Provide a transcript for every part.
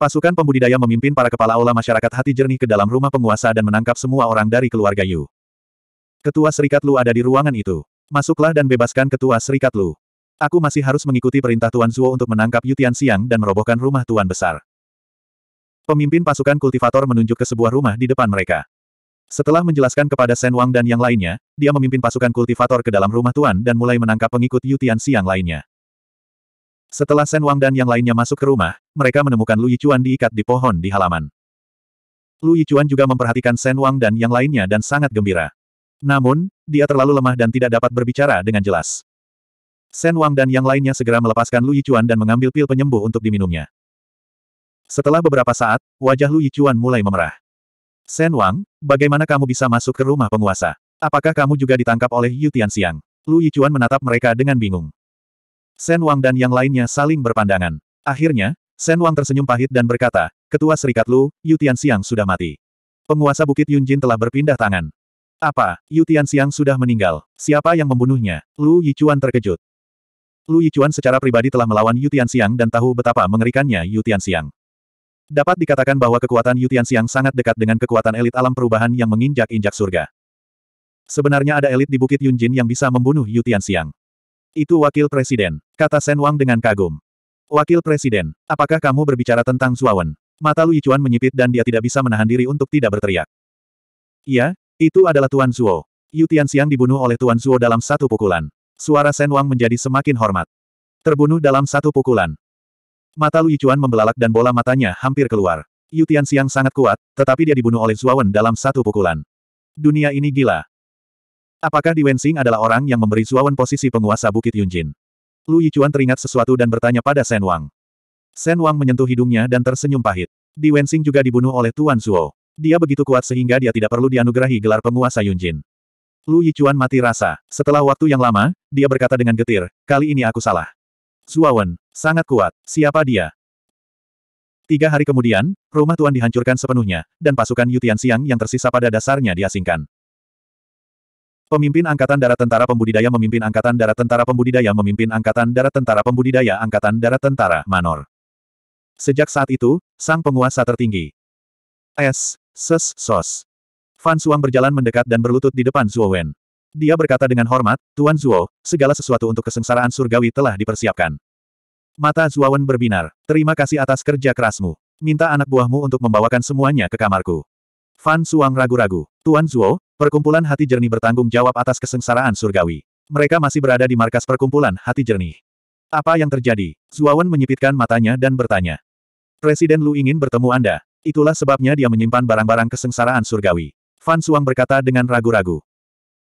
Pasukan pembudidaya memimpin para kepala aula masyarakat hati jernih ke dalam rumah penguasa dan menangkap semua orang dari keluarga Yu. Ketua Serikat Lu ada di ruangan itu. Masuklah dan bebaskan Ketua Serikat Lu. Aku masih harus mengikuti perintah Tuan Zuo untuk menangkap Yu Tian Siang dan merobohkan rumah Tuan Besar. Pemimpin pasukan kultivator menunjuk ke sebuah rumah di depan mereka. Setelah menjelaskan kepada Sen Wang dan yang lainnya, dia memimpin pasukan kultivator ke dalam rumah Tuan dan mulai menangkap pengikut Yu Tian Siang lainnya. Setelah Sen Wang dan yang lainnya masuk ke rumah, mereka menemukan Lu Yichuan diikat di pohon di halaman. Lu Yichuan juga memperhatikan Sen Wang dan yang lainnya dan sangat gembira. Namun, dia terlalu lemah dan tidak dapat berbicara dengan jelas. Sen Wang dan yang lainnya segera melepaskan Lu Yichuan dan mengambil pil penyembuh untuk diminumnya. Setelah beberapa saat, wajah Lu Yichuan mulai memerah. Sen Wang, bagaimana kamu bisa masuk ke rumah penguasa? Apakah kamu juga ditangkap oleh Yu Tianxiang? Lu Yichuan menatap mereka dengan bingung. Shen Wang dan yang lainnya saling berpandangan. Akhirnya, Shen Wang tersenyum pahit dan berkata, Ketua Serikat Lu, Yu Tianxiang sudah mati. Penguasa Bukit Yunjin telah berpindah tangan. Apa, Yu Tianxiang sudah meninggal? Siapa yang membunuhnya? Lu Yichuan terkejut. Lu Yichuan secara pribadi telah melawan Yu Tianxiang dan tahu betapa mengerikannya Yu Tianxiang. Dapat dikatakan bahwa kekuatan Yu Tianxiang sangat dekat dengan kekuatan elit alam perubahan yang menginjak-injak surga. Sebenarnya ada elit di Bukit Yunjin yang bisa membunuh Yu Tianxiang. Itu wakil presiden, kata Shen Wang dengan kagum. Wakil presiden, apakah kamu berbicara tentang Suawan? Mata Lu Yichuan menyipit dan dia tidak bisa menahan diri untuk tidak berteriak. Iya, itu adalah Tuan Zuo. Yu Tianxiang dibunuh oleh Tuan Zuo dalam satu pukulan. Suara Shen Wang menjadi semakin hormat. Terbunuh dalam satu pukulan. Mata Lu Yichuan membelalak dan bola matanya hampir keluar. Yu Tianxiang sangat kuat, tetapi dia dibunuh oleh Zuawan dalam satu pukulan. Dunia ini gila. Apakah Di Wensing adalah orang yang memberi Zuawan posisi penguasa Bukit Yunjin? Lu Yichuan teringat sesuatu dan bertanya pada Shen Wang. Shen Wang menyentuh hidungnya dan tersenyum pahit. Di Wensing juga dibunuh oleh Tuan Zuo. Dia begitu kuat sehingga dia tidak perlu dianugerahi gelar penguasa Yunjin. Lu Yichuan mati rasa. Setelah waktu yang lama, dia berkata dengan getir, kali ini aku salah. Zuawan, sangat kuat. Siapa dia? Tiga hari kemudian, rumah Tuan dihancurkan sepenuhnya, dan pasukan Yutian Siang yang tersisa pada dasarnya diasingkan. Pemimpin Angkatan Darat Tentara Pembudidaya Memimpin Angkatan Darat Tentara Pembudidaya Memimpin Angkatan Darat Tentara Pembudidaya Angkatan Darat Tentara Manor. Sejak saat itu, sang penguasa tertinggi. S. Ses. Sos. Fan Suang berjalan mendekat dan berlutut di depan Zuo Wen. Dia berkata dengan hormat, Tuan Zuo, segala sesuatu untuk kesengsaraan surgawi telah dipersiapkan. Mata Zuo Wen berbinar. Terima kasih atas kerja kerasmu. Minta anak buahmu untuk membawakan semuanya ke kamarku. Fan Suang ragu-ragu. Tuan Zuo, Perkumpulan hati jernih bertanggung jawab atas kesengsaraan surgawi. Mereka masih berada di markas perkumpulan hati jernih. Apa yang terjadi? Zuawan menyipitkan matanya dan bertanya. Presiden Lu ingin bertemu Anda. Itulah sebabnya dia menyimpan barang-barang kesengsaraan surgawi. Fan Suang berkata dengan ragu-ragu.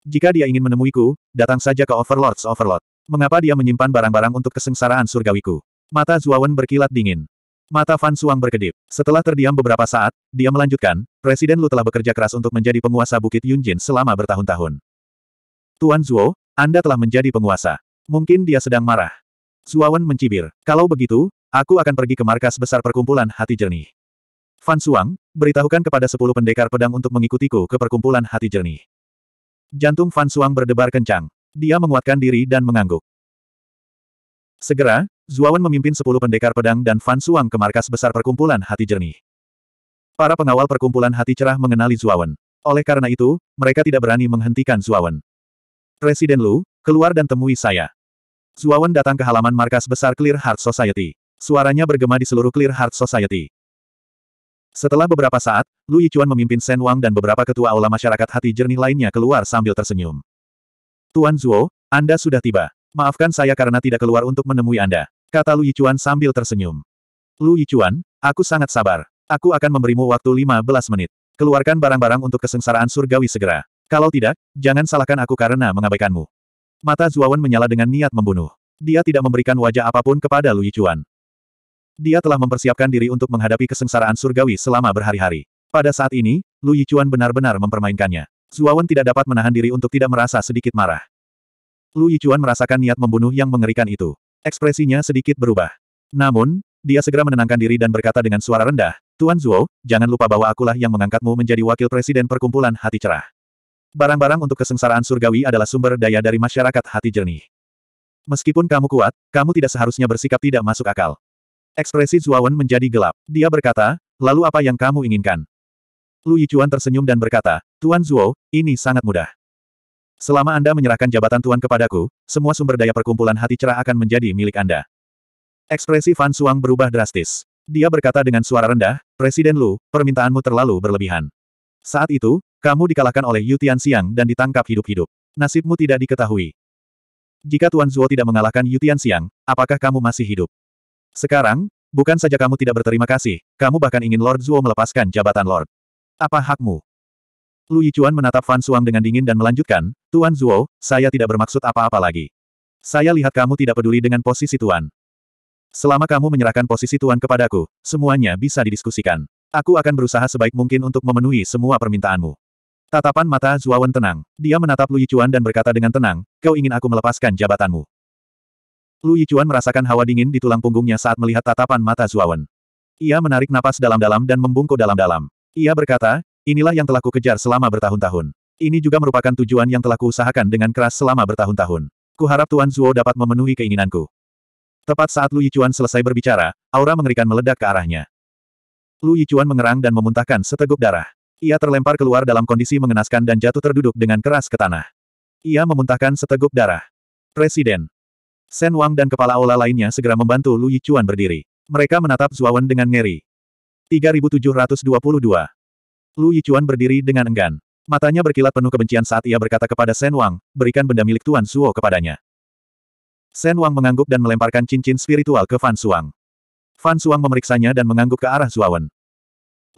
Jika dia ingin menemuiku, datang saja ke Overlords Overlord. Mengapa dia menyimpan barang-barang untuk kesengsaraan surgawiku? Mata Zuawan berkilat dingin. Mata Fan Suang berkedip. Setelah terdiam beberapa saat, dia melanjutkan, Presiden Lu telah bekerja keras untuk menjadi penguasa Bukit Yunjin selama bertahun-tahun. Tuan Zuo, Anda telah menjadi penguasa. Mungkin dia sedang marah. Zuawan mencibir. Kalau begitu, aku akan pergi ke markas besar perkumpulan hati jernih. Fan Suang, beritahukan kepada sepuluh pendekar pedang untuk mengikutiku ke perkumpulan hati jernih. Jantung Fan Suang berdebar kencang. Dia menguatkan diri dan mengangguk. Segera, Zuawan memimpin sepuluh pendekar pedang dan Fan Suang ke markas besar perkumpulan hati jernih. Para pengawal perkumpulan hati cerah mengenali Zuawan. Oleh karena itu, mereka tidak berani menghentikan Zuawan. Presiden Lu, keluar dan temui saya. Zuawan datang ke halaman markas besar Clear Heart Society. Suaranya bergema di seluruh Clear Heart Society. Setelah beberapa saat, Lu Yichuan memimpin Sen Wang dan beberapa ketua aula masyarakat hati jernih lainnya keluar sambil tersenyum. Tuan Zuo, Anda sudah tiba. Maafkan saya karena tidak keluar untuk menemui Anda. Kata Lu Yichuan sambil tersenyum. Lu Yichuan, aku sangat sabar. Aku akan memberimu waktu 15 menit. Keluarkan barang-barang untuk kesengsaraan surgawi segera. Kalau tidak, jangan salahkan aku karena mengabaikanmu. Mata Zuawan menyala dengan niat membunuh. Dia tidak memberikan wajah apapun kepada Lu Yichuan. Dia telah mempersiapkan diri untuk menghadapi kesengsaraan surgawi selama berhari-hari. Pada saat ini, Lu Yichuan benar-benar mempermainkannya. Zuawan tidak dapat menahan diri untuk tidak merasa sedikit marah. Lu Yichuan merasakan niat membunuh yang mengerikan itu. Ekspresinya sedikit berubah. Namun, dia segera menenangkan diri dan berkata dengan suara rendah, Tuan Zuo, jangan lupa bahwa akulah yang mengangkatmu menjadi wakil presiden perkumpulan hati cerah. Barang-barang untuk kesengsaraan surgawi adalah sumber daya dari masyarakat hati jernih. Meskipun kamu kuat, kamu tidak seharusnya bersikap tidak masuk akal. Ekspresi Zuawan menjadi gelap. Dia berkata, lalu apa yang kamu inginkan? Lu Yichuan tersenyum dan berkata, Tuan Zuo, ini sangat mudah. Selama Anda menyerahkan jabatan Tuan kepadaku, semua sumber daya perkumpulan hati cerah akan menjadi milik Anda. Ekspresi Fan Suang berubah drastis. Dia berkata dengan suara rendah, Presiden Lu, permintaanmu terlalu berlebihan. Saat itu, kamu dikalahkan oleh Yu Tianxiang dan ditangkap hidup-hidup. Nasibmu tidak diketahui. Jika Tuan Zuo tidak mengalahkan Yu Tianxiang, apakah kamu masih hidup? Sekarang, bukan saja kamu tidak berterima kasih, kamu bahkan ingin Lord Zuo melepaskan jabatan Lord. Apa hakmu? Lu Yichuan menatap Fan Suang dengan dingin dan melanjutkan, Tuan Zuo, saya tidak bermaksud apa-apa lagi. Saya lihat kamu tidak peduli dengan posisi Tuan. Selama kamu menyerahkan posisi Tuan kepadaku, semuanya bisa didiskusikan. Aku akan berusaha sebaik mungkin untuk memenuhi semua permintaanmu. Tatapan mata Zuawan tenang. Dia menatap Lu Yichuan dan berkata dengan tenang, kau ingin aku melepaskan jabatanmu. Lu Yichuan merasakan hawa dingin di tulang punggungnya saat melihat tatapan mata Zuawan. Ia menarik napas dalam-dalam dan membungkuk dalam-dalam. Ia berkata, Inilah yang telah kukejar selama bertahun-tahun. Ini juga merupakan tujuan yang telah kuusahakan dengan keras selama bertahun-tahun. Kuharap Tuan Zuo dapat memenuhi keinginanku. Tepat saat Lu Yichuan selesai berbicara, aura mengerikan meledak ke arahnya. Lu Yichuan mengerang dan memuntahkan seteguk darah. Ia terlempar keluar dalam kondisi mengenaskan dan jatuh terduduk dengan keras ke tanah. Ia memuntahkan seteguk darah. Presiden. Sen Wang dan kepala aula lainnya segera membantu Lu Yichuan berdiri. Mereka menatap Wen dengan ngeri. 3722 Lu Yichuan berdiri dengan enggan. Matanya berkilat penuh kebencian saat ia berkata kepada Sen Wang, berikan benda milik Tuan Suo kepadanya. Sen Wang mengangguk dan melemparkan cincin spiritual ke Fan Suang. Fan Suang memeriksanya dan mengangguk ke arah Zuawan.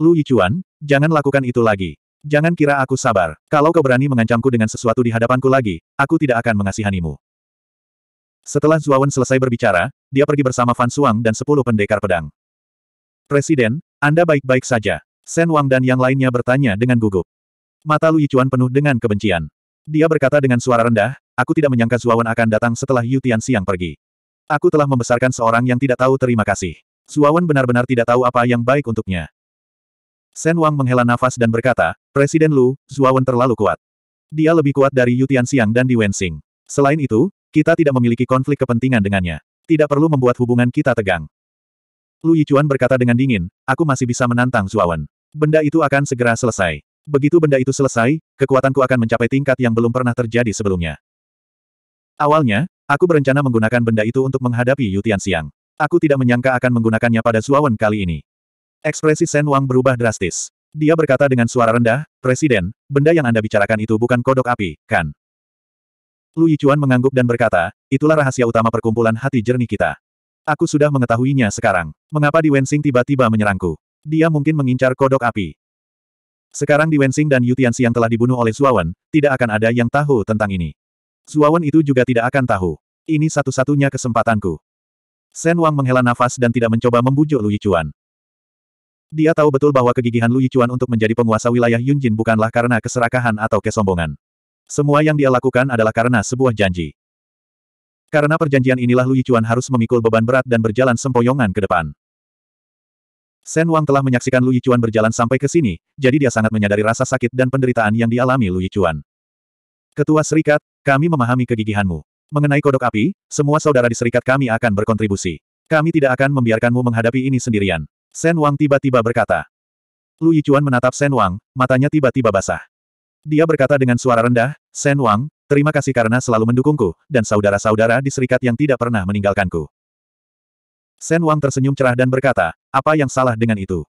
Lu Yichuan, jangan lakukan itu lagi. Jangan kira aku sabar. Kalau kau berani mengancamku dengan sesuatu di hadapanku lagi, aku tidak akan mengasihanimu. Setelah Zuawan selesai berbicara, dia pergi bersama Fan Suang dan sepuluh pendekar pedang. Presiden, Anda baik-baik saja. Sen Wang dan yang lainnya bertanya dengan gugup. Mata Lu Yichuan penuh dengan kebencian. Dia berkata dengan suara rendah, aku tidak menyangka Zuawan akan datang setelah Yu Tian Siang pergi. Aku telah membesarkan seorang yang tidak tahu terima kasih. Zuawan benar-benar tidak tahu apa yang baik untuknya. Sen Wang menghela nafas dan berkata, Presiden Lu, Zuawan terlalu kuat. Dia lebih kuat dari Yu Tian Siang dan Di Wensing. Selain itu, kita tidak memiliki konflik kepentingan dengannya. Tidak perlu membuat hubungan kita tegang. Lu Yichuan berkata dengan dingin, aku masih bisa menantang Zuawan. Benda itu akan segera selesai. Begitu benda itu selesai, kekuatanku akan mencapai tingkat yang belum pernah terjadi sebelumnya. Awalnya, aku berencana menggunakan benda itu untuk menghadapi Yutian Siang. Aku tidak menyangka akan menggunakannya pada Zuawan kali ini. Ekspresi Shen Wang berubah drastis. Dia berkata dengan suara rendah, Presiden, benda yang Anda bicarakan itu bukan kodok api, kan? Lu Yichuan mengangguk dan berkata, itulah rahasia utama perkumpulan hati jernih kita. Aku sudah mengetahuinya sekarang. Mengapa Di Wensing tiba-tiba menyerangku? Dia mungkin mengincar kodok api. Sekarang Di Wensing dan Yu yang telah dibunuh oleh Zuawan, tidak akan ada yang tahu tentang ini. Zuawan itu juga tidak akan tahu. Ini satu-satunya kesempatanku. Sen Wang menghela nafas dan tidak mencoba membujuk Lu Yichuan. Dia tahu betul bahwa kegigihan Lu Yichuan untuk menjadi penguasa wilayah Yunjin bukanlah karena keserakahan atau kesombongan. Semua yang dia lakukan adalah karena sebuah janji. Karena perjanjian inilah Lu Yichuan harus memikul beban berat dan berjalan sempoyongan ke depan. Sen Wang telah menyaksikan Lu Yichuan berjalan sampai ke sini, jadi dia sangat menyadari rasa sakit dan penderitaan yang dialami Lu Yichuan. Ketua Serikat, kami memahami kegigihanmu. Mengenai kodok api, semua saudara di Serikat kami akan berkontribusi. Kami tidak akan membiarkanmu menghadapi ini sendirian. Sen Wang tiba-tiba berkata. Lu Yichuan menatap Sen Wang, matanya tiba-tiba basah. Dia berkata dengan suara rendah, Sen Wang, Terima kasih karena selalu mendukungku, dan saudara-saudara di serikat yang tidak pernah meninggalkanku. Sen Wang tersenyum cerah dan berkata, apa yang salah dengan itu?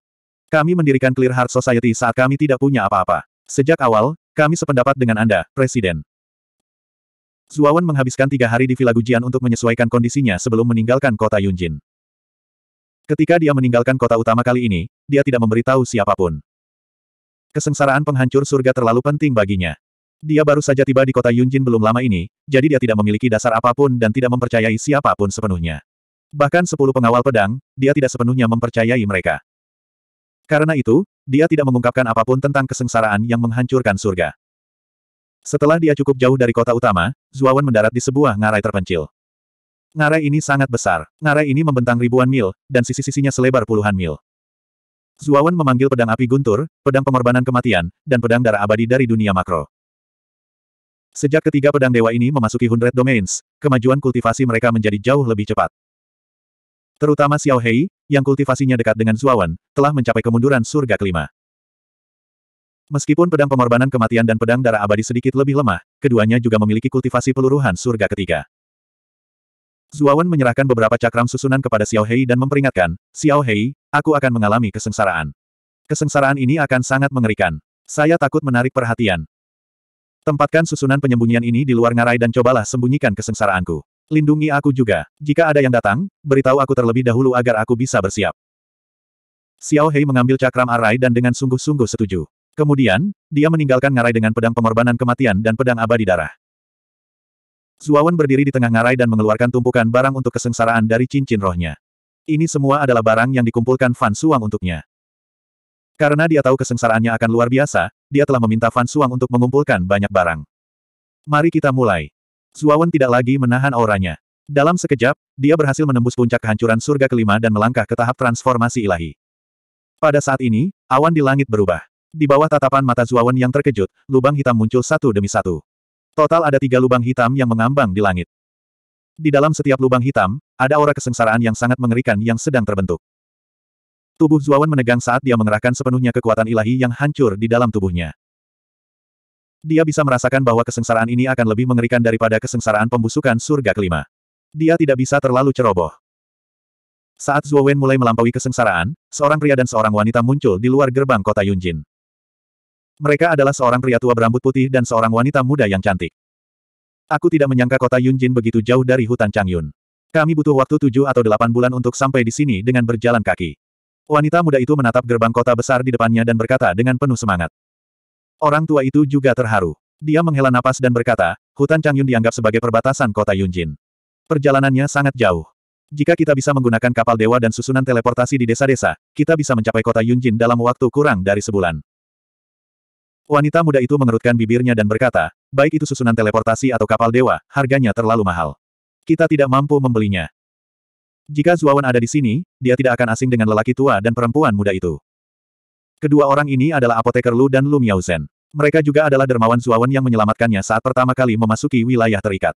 Kami mendirikan Clear Heart Society saat kami tidak punya apa-apa. Sejak awal, kami sependapat dengan Anda, Presiden. Zuawan menghabiskan tiga hari di Villa Gujian untuk menyesuaikan kondisinya sebelum meninggalkan kota Yunjin. Ketika dia meninggalkan kota utama kali ini, dia tidak memberitahu siapapun. Kesengsaraan penghancur surga terlalu penting baginya. Dia baru saja tiba di kota Yunjin belum lama ini, jadi dia tidak memiliki dasar apapun dan tidak mempercayai siapapun sepenuhnya. Bahkan sepuluh pengawal pedang, dia tidak sepenuhnya mempercayai mereka. Karena itu, dia tidak mengungkapkan apapun tentang kesengsaraan yang menghancurkan surga. Setelah dia cukup jauh dari kota utama, Zuawan mendarat di sebuah ngarai terpencil. Ngarai ini sangat besar. Ngarai ini membentang ribuan mil, dan sisi-sisinya selebar puluhan mil. Zuawan memanggil pedang api guntur, pedang pengorbanan kematian, dan pedang darah abadi dari dunia makro. Sejak ketiga pedang dewa ini memasuki Hundred Domains, kemajuan kultivasi mereka menjadi jauh lebih cepat. Terutama Xiao Hei, yang kultivasinya dekat dengan Zuawan, telah mencapai kemunduran surga kelima. Meskipun pedang pengorbanan kematian dan pedang darah abadi sedikit lebih lemah, keduanya juga memiliki kultivasi peluruhan surga ketiga. Zuawan menyerahkan beberapa cakram susunan kepada Xiao Hei dan memperingatkan, Xiao Hei, aku akan mengalami kesengsaraan. Kesengsaraan ini akan sangat mengerikan. Saya takut menarik perhatian. Tempatkan susunan penyembunyian ini di luar ngarai dan cobalah sembunyikan kesengsaraanku. Lindungi aku juga. Jika ada yang datang, beritahu aku terlebih dahulu agar aku bisa bersiap. Xiao Hei mengambil cakram arai dan dengan sungguh-sungguh setuju. Kemudian, dia meninggalkan ngarai dengan pedang pengorbanan kematian dan pedang abadi darah. Zuawan berdiri di tengah ngarai dan mengeluarkan tumpukan barang untuk kesengsaraan dari cincin rohnya. Ini semua adalah barang yang dikumpulkan Fan Suang untuknya. Karena dia tahu kesengsaraannya akan luar biasa, dia telah meminta Fan Suang untuk mengumpulkan banyak barang. Mari kita mulai. Zuawan tidak lagi menahan auranya. Dalam sekejap, dia berhasil menembus puncak kehancuran surga kelima dan melangkah ke tahap transformasi ilahi. Pada saat ini, awan di langit berubah. Di bawah tatapan mata Zuawan yang terkejut, lubang hitam muncul satu demi satu. Total ada tiga lubang hitam yang mengambang di langit. Di dalam setiap lubang hitam, ada aura kesengsaraan yang sangat mengerikan yang sedang terbentuk. Tubuh Zuawan menegang saat dia mengerahkan sepenuhnya kekuatan ilahi yang hancur di dalam tubuhnya. Dia bisa merasakan bahwa kesengsaraan ini akan lebih mengerikan daripada kesengsaraan pembusukan surga kelima. Dia tidak bisa terlalu ceroboh. Saat Zuo mulai melampaui kesengsaraan, seorang pria dan seorang wanita muncul di luar gerbang kota Yunjin. Mereka adalah seorang pria tua berambut putih dan seorang wanita muda yang cantik. Aku tidak menyangka kota Yunjin begitu jauh dari hutan Changyun. Kami butuh waktu tujuh atau delapan bulan untuk sampai di sini dengan berjalan kaki. Wanita muda itu menatap gerbang kota besar di depannya dan berkata dengan penuh semangat. Orang tua itu juga terharu. Dia menghela napas dan berkata, hutan Changyun dianggap sebagai perbatasan kota Yunjin. Perjalanannya sangat jauh. Jika kita bisa menggunakan kapal dewa dan susunan teleportasi di desa-desa, kita bisa mencapai kota Yunjin dalam waktu kurang dari sebulan. Wanita muda itu mengerutkan bibirnya dan berkata, baik itu susunan teleportasi atau kapal dewa, harganya terlalu mahal. Kita tidak mampu membelinya. Jika Zuawan ada di sini, dia tidak akan asing dengan lelaki tua dan perempuan muda itu. Kedua orang ini adalah apoteker Lu dan Lu Miaozen. Mereka juga adalah dermawan Zuawan yang menyelamatkannya saat pertama kali memasuki wilayah terikat.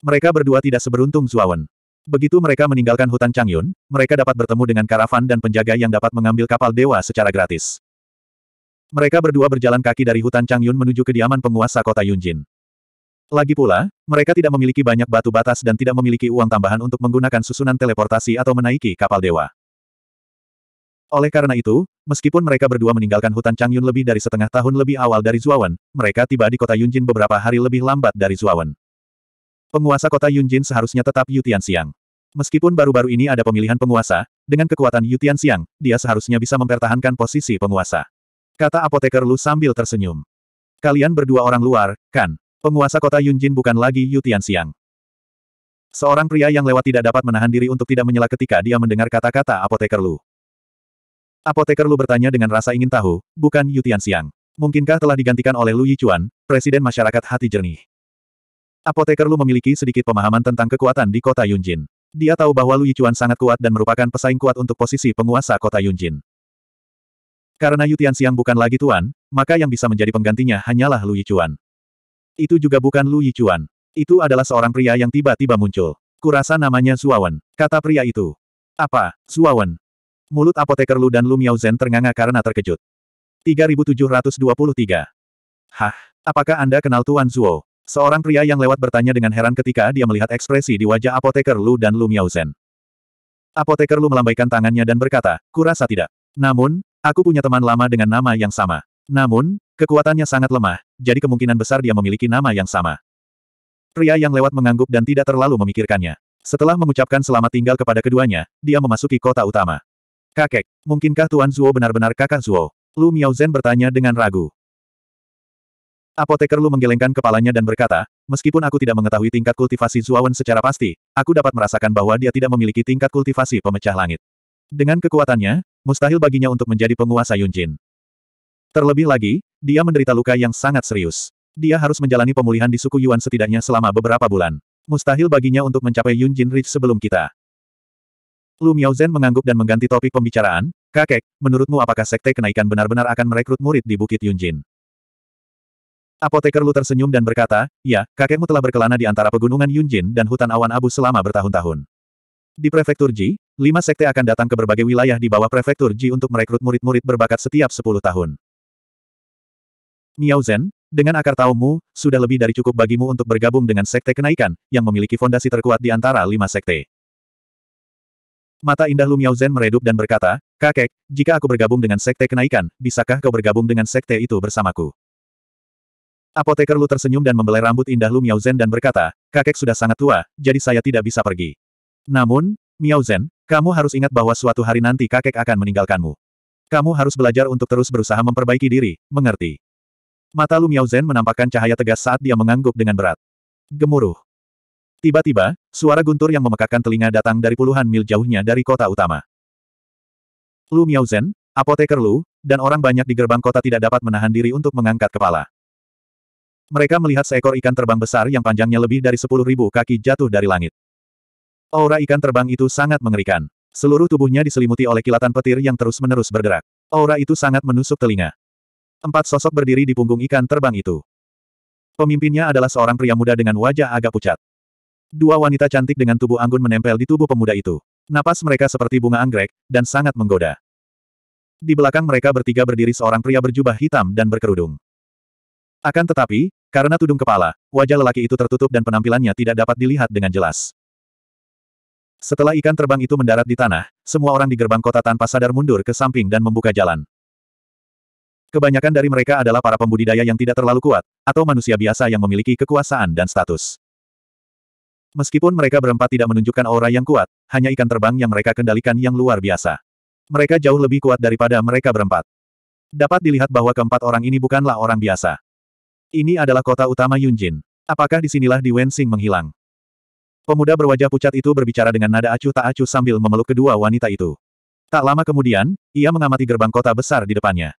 Mereka berdua tidak seberuntung Zuawan. Begitu mereka meninggalkan hutan Changyun, mereka dapat bertemu dengan karavan dan penjaga yang dapat mengambil kapal dewa secara gratis. Mereka berdua berjalan kaki dari hutan Changyun menuju kediaman penguasa kota Yunjin. Lagi pula, mereka tidak memiliki banyak batu batas dan tidak memiliki uang tambahan untuk menggunakan susunan teleportasi atau menaiki kapal dewa. Oleh karena itu, meskipun mereka berdua meninggalkan hutan Changyun lebih dari setengah tahun lebih awal dari Zuawan, mereka tiba di kota Yunjin beberapa hari lebih lambat dari Zuawan. Penguasa kota Yunjin seharusnya tetap Yutian Siang. Meskipun baru-baru ini ada pemilihan penguasa, dengan kekuatan Yutian Siang, dia seharusnya bisa mempertahankan posisi penguasa. Kata apoteker Lu sambil tersenyum. Kalian berdua orang luar, kan? Penguasa kota Yunjin bukan lagi Yu Tianxiang. Seorang pria yang lewat tidak dapat menahan diri untuk tidak menyela ketika dia mendengar kata-kata apoteker Lu. Apoteker Lu bertanya dengan rasa ingin tahu, bukan Yu Tianxiang. Mungkinkah telah digantikan oleh Lu Yichuan, Presiden Masyarakat Hati Jernih? Apoteker Lu memiliki sedikit pemahaman tentang kekuatan di kota Yunjin. Dia tahu bahwa Lu Yichuan sangat kuat dan merupakan pesaing kuat untuk posisi penguasa kota Yunjin. Karena Yu Tianxiang bukan lagi tuan, maka yang bisa menjadi penggantinya hanyalah Lu Yichuan. Itu juga bukan Lu Yichuan. Itu adalah seorang pria yang tiba-tiba muncul. Kurasa namanya Suawan, kata pria itu. Apa, Suawan? Mulut apoteker Lu dan Lu Miaozhen ternganga karena terkejut. 3723. Hah, apakah Anda kenal Tuan Zuo? Seorang pria yang lewat bertanya dengan heran ketika dia melihat ekspresi di wajah apoteker Lu dan Lu Miaozhen. Apoteker Lu melambaikan tangannya dan berkata, kurasa tidak. Namun, aku punya teman lama dengan nama yang sama. Namun, Kekuatannya sangat lemah, jadi kemungkinan besar dia memiliki nama yang sama. Pria yang lewat mengangguk dan tidak terlalu memikirkannya. Setelah mengucapkan selamat tinggal kepada keduanya, dia memasuki kota utama. Kakek, mungkinkah Tuan Zuo benar-benar kakak Zuo? Lu Miaozhen bertanya dengan ragu. Apoteker Lu menggelengkan kepalanya dan berkata, meskipun aku tidak mengetahui tingkat kultivasi Wen secara pasti, aku dapat merasakan bahwa dia tidak memiliki tingkat kultivasi pemecah langit. Dengan kekuatannya, mustahil baginya untuk menjadi penguasa Yunjin. Terlebih lagi, dia menderita luka yang sangat serius. Dia harus menjalani pemulihan di suku Yuan setidaknya selama beberapa bulan. Mustahil baginya untuk mencapai Yun Jin Rich sebelum kita. Lu Miao Zhen mengangguk dan mengganti topik pembicaraan, Kakek, menurutmu apakah sekte kenaikan benar-benar akan merekrut murid di Bukit Yun Jin? Apoteker Lu tersenyum dan berkata, ya, kakekmu telah berkelana di antara pegunungan Yun Jin dan hutan awan abu selama bertahun-tahun. Di Prefektur Ji, lima sekte akan datang ke berbagai wilayah di bawah Prefektur Ji untuk merekrut murid-murid berbakat setiap sepuluh tahun. Miao Zhen, dengan akar taumu, sudah lebih dari cukup bagimu untuk bergabung dengan sekte kenaikan, yang memiliki fondasi terkuat di antara lima sekte. Mata indah Lu Miao Zhen meredup dan berkata, Kakek, jika aku bergabung dengan sekte kenaikan, bisakah kau bergabung dengan sekte itu bersamaku? Apoteker Lu tersenyum dan membelai rambut indah Lu Miao Zhen dan berkata, Kakek sudah sangat tua, jadi saya tidak bisa pergi. Namun, Miao Zhen, kamu harus ingat bahwa suatu hari nanti kakek akan meninggalkanmu. Kamu harus belajar untuk terus berusaha memperbaiki diri, mengerti? Mata Lu Miao menampakkan cahaya tegas saat dia mengangguk dengan berat. Gemuruh. Tiba-tiba, suara guntur yang memekakkan telinga datang dari puluhan mil jauhnya dari kota utama. Lu Miao apoteker Lu, dan orang banyak di gerbang kota tidak dapat menahan diri untuk mengangkat kepala. Mereka melihat seekor ikan terbang besar yang panjangnya lebih dari 10.000 kaki jatuh dari langit. Aura ikan terbang itu sangat mengerikan. Seluruh tubuhnya diselimuti oleh kilatan petir yang terus-menerus bergerak. Aura itu sangat menusuk telinga empat sosok berdiri di punggung ikan terbang itu. Pemimpinnya adalah seorang pria muda dengan wajah agak pucat. Dua wanita cantik dengan tubuh anggun menempel di tubuh pemuda itu. Napas mereka seperti bunga anggrek, dan sangat menggoda. Di belakang mereka bertiga berdiri seorang pria berjubah hitam dan berkerudung. Akan tetapi, karena tudung kepala, wajah lelaki itu tertutup dan penampilannya tidak dapat dilihat dengan jelas. Setelah ikan terbang itu mendarat di tanah, semua orang di gerbang kota tanpa sadar mundur ke samping dan membuka jalan. Kebanyakan dari mereka adalah para pembudidaya yang tidak terlalu kuat, atau manusia biasa yang memiliki kekuasaan dan status. Meskipun mereka berempat tidak menunjukkan aura yang kuat, hanya ikan terbang yang mereka kendalikan yang luar biasa. Mereka jauh lebih kuat daripada mereka berempat. Dapat dilihat bahwa keempat orang ini bukanlah orang biasa. Ini adalah kota utama Yunjin. Apakah disinilah Di Wensing menghilang? Pemuda berwajah pucat itu berbicara dengan nada acuh tak acuh sambil memeluk kedua wanita itu. Tak lama kemudian, ia mengamati gerbang kota besar di depannya.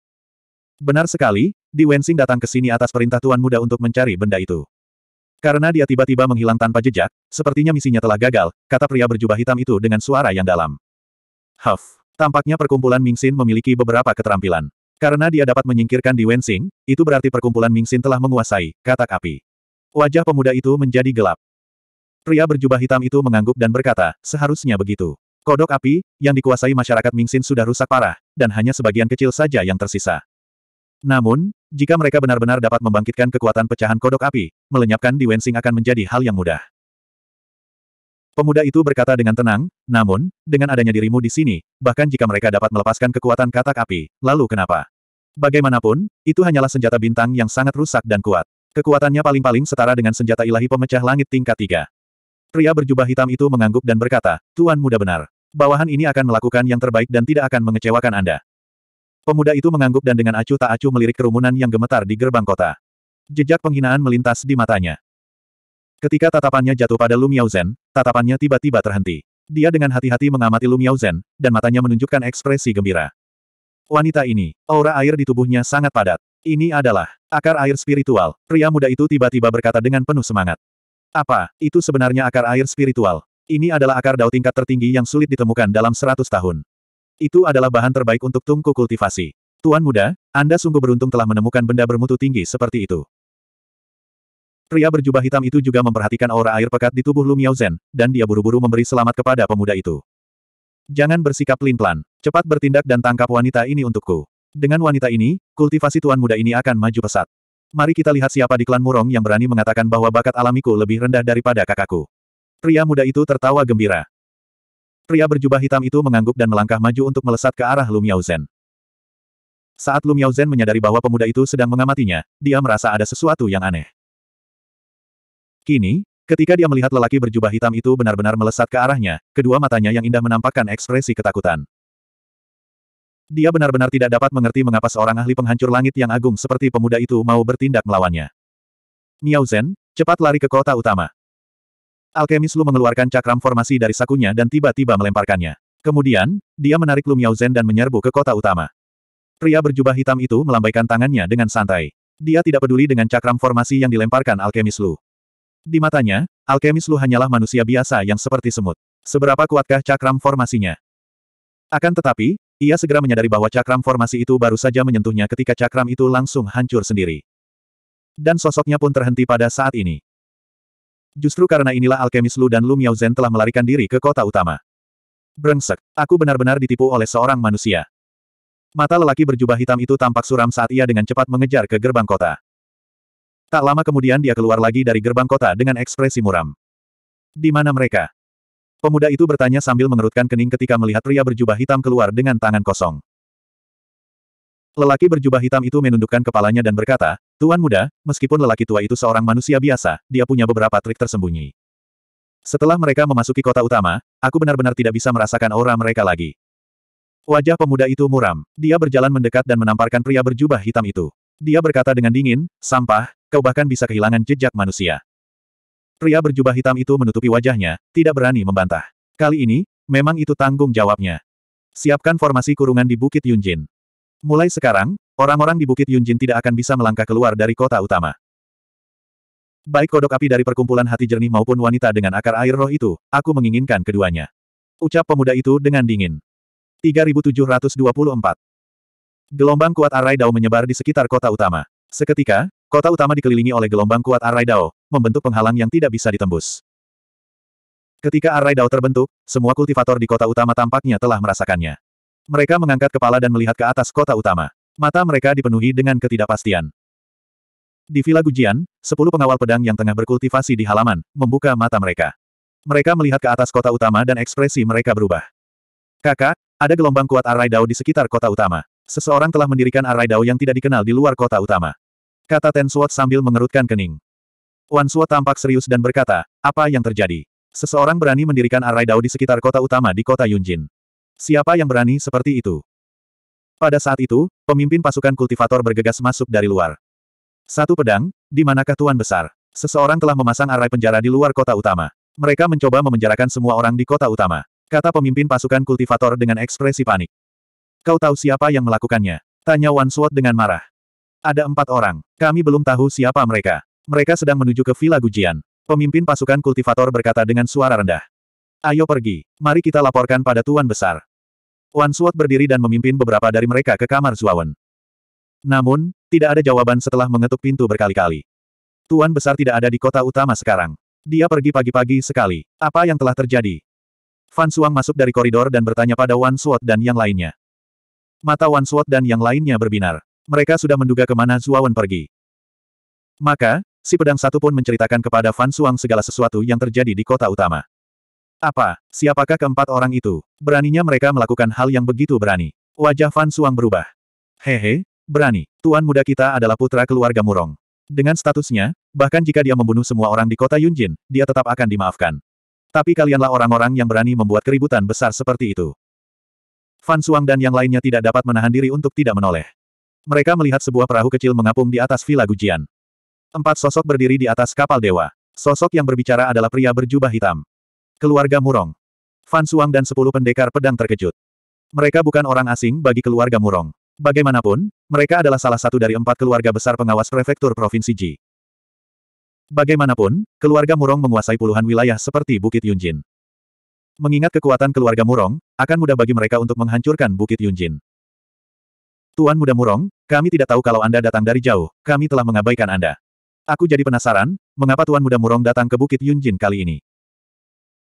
Benar sekali, Di Wensing datang ke sini atas perintah Tuan Muda untuk mencari benda itu. Karena dia tiba-tiba menghilang tanpa jejak, sepertinya misinya telah gagal, kata pria berjubah hitam itu dengan suara yang dalam. Huff. Tampaknya perkumpulan Mingxin memiliki beberapa keterampilan. Karena dia dapat menyingkirkan Di Wensing, itu berarti perkumpulan Mingxin telah menguasai katak api. Wajah pemuda itu menjadi gelap. Pria berjubah hitam itu mengangguk dan berkata, seharusnya begitu. Kodok api, yang dikuasai masyarakat Mingxin sudah rusak parah, dan hanya sebagian kecil saja yang tersisa. Namun, jika mereka benar-benar dapat membangkitkan kekuatan pecahan kodok api, melenyapkan di Wensing akan menjadi hal yang mudah. Pemuda itu berkata dengan tenang, namun, dengan adanya dirimu di sini, bahkan jika mereka dapat melepaskan kekuatan katak api, lalu kenapa? Bagaimanapun, itu hanyalah senjata bintang yang sangat rusak dan kuat. Kekuatannya paling-paling setara dengan senjata ilahi pemecah langit tingkat tiga. Pria berjubah hitam itu mengangguk dan berkata, Tuan muda benar. Bawahan ini akan melakukan yang terbaik dan tidak akan mengecewakan Anda. Pemuda itu mengangguk dan dengan acuh tak acuh melirik kerumunan yang gemetar di gerbang kota. Jejak penghinaan melintas di matanya. Ketika tatapannya jatuh pada Lu Miaozen, tatapannya tiba-tiba terhenti. Dia dengan hati-hati mengamati Lu Miaozen, dan matanya menunjukkan ekspresi gembira. Wanita ini, aura air di tubuhnya sangat padat. Ini adalah akar air spiritual. Pria muda itu tiba-tiba berkata dengan penuh semangat. Apa, itu sebenarnya akar air spiritual? Ini adalah akar dao tingkat tertinggi yang sulit ditemukan dalam seratus tahun. Itu adalah bahan terbaik untuk tungku kultivasi. Tuan muda, Anda sungguh beruntung telah menemukan benda bermutu tinggi seperti itu. Pria berjubah hitam itu juga memperhatikan aura air pekat di tubuh Lumiao Zen, dan dia buru-buru memberi selamat kepada pemuda itu. Jangan bersikap pelin-pelan, cepat bertindak dan tangkap wanita ini untukku. Dengan wanita ini, kultivasi tuan muda ini akan maju pesat. Mari kita lihat siapa di klan Murong yang berani mengatakan bahwa bakat alamiku lebih rendah daripada kakakku. Pria muda itu tertawa gembira. Pria berjubah hitam itu mengangguk dan melangkah maju untuk melesat ke arah Lu Zen. Saat Lu Zen menyadari bahwa pemuda itu sedang mengamatinya, dia merasa ada sesuatu yang aneh. Kini, ketika dia melihat lelaki berjubah hitam itu benar-benar melesat ke arahnya, kedua matanya yang indah menampakkan ekspresi ketakutan. Dia benar-benar tidak dapat mengerti mengapa seorang ahli penghancur langit yang agung seperti pemuda itu mau bertindak melawannya. Miao Zhen, cepat lari ke kota utama. Alkemis Lu mengeluarkan cakram formasi dari sakunya dan tiba-tiba melemparkannya. Kemudian, dia menarik Lu Miaozen dan menyerbu ke kota utama. Pria berjubah hitam itu melambaikan tangannya dengan santai. Dia tidak peduli dengan cakram formasi yang dilemparkan Alkemis Lu. Di matanya, Alkemis Lu hanyalah manusia biasa yang seperti semut. Seberapa kuatkah cakram formasinya? Akan tetapi, ia segera menyadari bahwa cakram formasi itu baru saja menyentuhnya ketika cakram itu langsung hancur sendiri. Dan sosoknya pun terhenti pada saat ini. Justru karena inilah alkemis Lu dan Lu Miaozen telah melarikan diri ke kota utama. Brengsek, aku benar-benar ditipu oleh seorang manusia. Mata lelaki berjubah hitam itu tampak suram saat ia dengan cepat mengejar ke gerbang kota. Tak lama kemudian dia keluar lagi dari gerbang kota dengan ekspresi muram. Di mana mereka? Pemuda itu bertanya sambil mengerutkan kening ketika melihat pria berjubah hitam keluar dengan tangan kosong. Lelaki berjubah hitam itu menundukkan kepalanya dan berkata, Tuan muda, meskipun lelaki tua itu seorang manusia biasa, dia punya beberapa trik tersembunyi. Setelah mereka memasuki kota utama, aku benar-benar tidak bisa merasakan aura mereka lagi. Wajah pemuda itu muram. Dia berjalan mendekat dan menamparkan pria berjubah hitam itu. Dia berkata dengan dingin, sampah, kau bahkan bisa kehilangan jejak manusia. Pria berjubah hitam itu menutupi wajahnya, tidak berani membantah. Kali ini, memang itu tanggung jawabnya. Siapkan formasi kurungan di Bukit Yunjin. Mulai sekarang, Orang-orang di Bukit Yunjin tidak akan bisa melangkah keluar dari kota utama. Baik kodok api dari perkumpulan hati jernih maupun wanita dengan akar air roh itu, aku menginginkan keduanya. Ucap pemuda itu dengan dingin. 3724 Gelombang kuat Arai Dao menyebar di sekitar kota utama. Seketika, kota utama dikelilingi oleh gelombang kuat Arai Dao, membentuk penghalang yang tidak bisa ditembus. Ketika Arai Dao terbentuk, semua kultivator di kota utama tampaknya telah merasakannya. Mereka mengangkat kepala dan melihat ke atas kota utama. Mata mereka dipenuhi dengan ketidakpastian. Di Villa Gujian, sepuluh pengawal pedang yang tengah berkultivasi di halaman, membuka mata mereka. Mereka melihat ke atas kota utama dan ekspresi mereka berubah. Kakak, ada gelombang kuat Arai Dao di sekitar kota utama. Seseorang telah mendirikan Arai Dao yang tidak dikenal di luar kota utama. Kata Ten Suot sambil mengerutkan kening. Wan Suot tampak serius dan berkata, apa yang terjadi? Seseorang berani mendirikan Arai Dao di sekitar kota utama di kota Yunjin. Siapa yang berani seperti itu? Pada saat itu, pemimpin pasukan kultivator bergegas masuk dari luar. Satu pedang, di manakah Tuan Besar? Seseorang telah memasang arai penjara di luar kota utama. Mereka mencoba memenjarakan semua orang di kota utama. Kata pemimpin pasukan kultivator dengan ekspresi panik. Kau tahu siapa yang melakukannya? Tanya Wan Suot dengan marah. Ada empat orang. Kami belum tahu siapa mereka. Mereka sedang menuju ke Villa Gujian. Pemimpin pasukan kultivator berkata dengan suara rendah. Ayo pergi. Mari kita laporkan pada Tuan Besar. Wan Suot berdiri dan memimpin beberapa dari mereka ke kamar Zuawan. Namun, tidak ada jawaban setelah mengetuk pintu berkali-kali. Tuan Besar tidak ada di kota utama sekarang. Dia pergi pagi-pagi sekali. Apa yang telah terjadi? Fan Suang masuk dari koridor dan bertanya pada Wan Suot dan yang lainnya. Mata Wan Suot dan yang lainnya berbinar. Mereka sudah menduga kemana Zuawan pergi. Maka, si pedang satu pun menceritakan kepada Fan Suang segala sesuatu yang terjadi di kota utama. Apa, siapakah keempat orang itu? Beraninya mereka melakukan hal yang begitu berani. Wajah Fan Suang berubah. Hehe, berani. Tuan muda kita adalah putra keluarga Murong. Dengan statusnya, bahkan jika dia membunuh semua orang di kota Yunjin, dia tetap akan dimaafkan. Tapi kalianlah orang-orang yang berani membuat keributan besar seperti itu. Fan Suang dan yang lainnya tidak dapat menahan diri untuk tidak menoleh. Mereka melihat sebuah perahu kecil mengapung di atas Villa Gujian. Empat sosok berdiri di atas kapal dewa. Sosok yang berbicara adalah pria berjubah hitam. Keluarga Murong. Fan Suang dan sepuluh pendekar pedang terkejut. Mereka bukan orang asing bagi keluarga Murong. Bagaimanapun, mereka adalah salah satu dari empat keluarga besar pengawas prefektur Provinsi Ji. Bagaimanapun, keluarga Murong menguasai puluhan wilayah seperti Bukit Yunjin. Mengingat kekuatan keluarga Murong, akan mudah bagi mereka untuk menghancurkan Bukit Yunjin. Tuan Muda Murong, kami tidak tahu kalau Anda datang dari jauh, kami telah mengabaikan Anda. Aku jadi penasaran, mengapa Tuan Muda Murong datang ke Bukit Yunjin kali ini?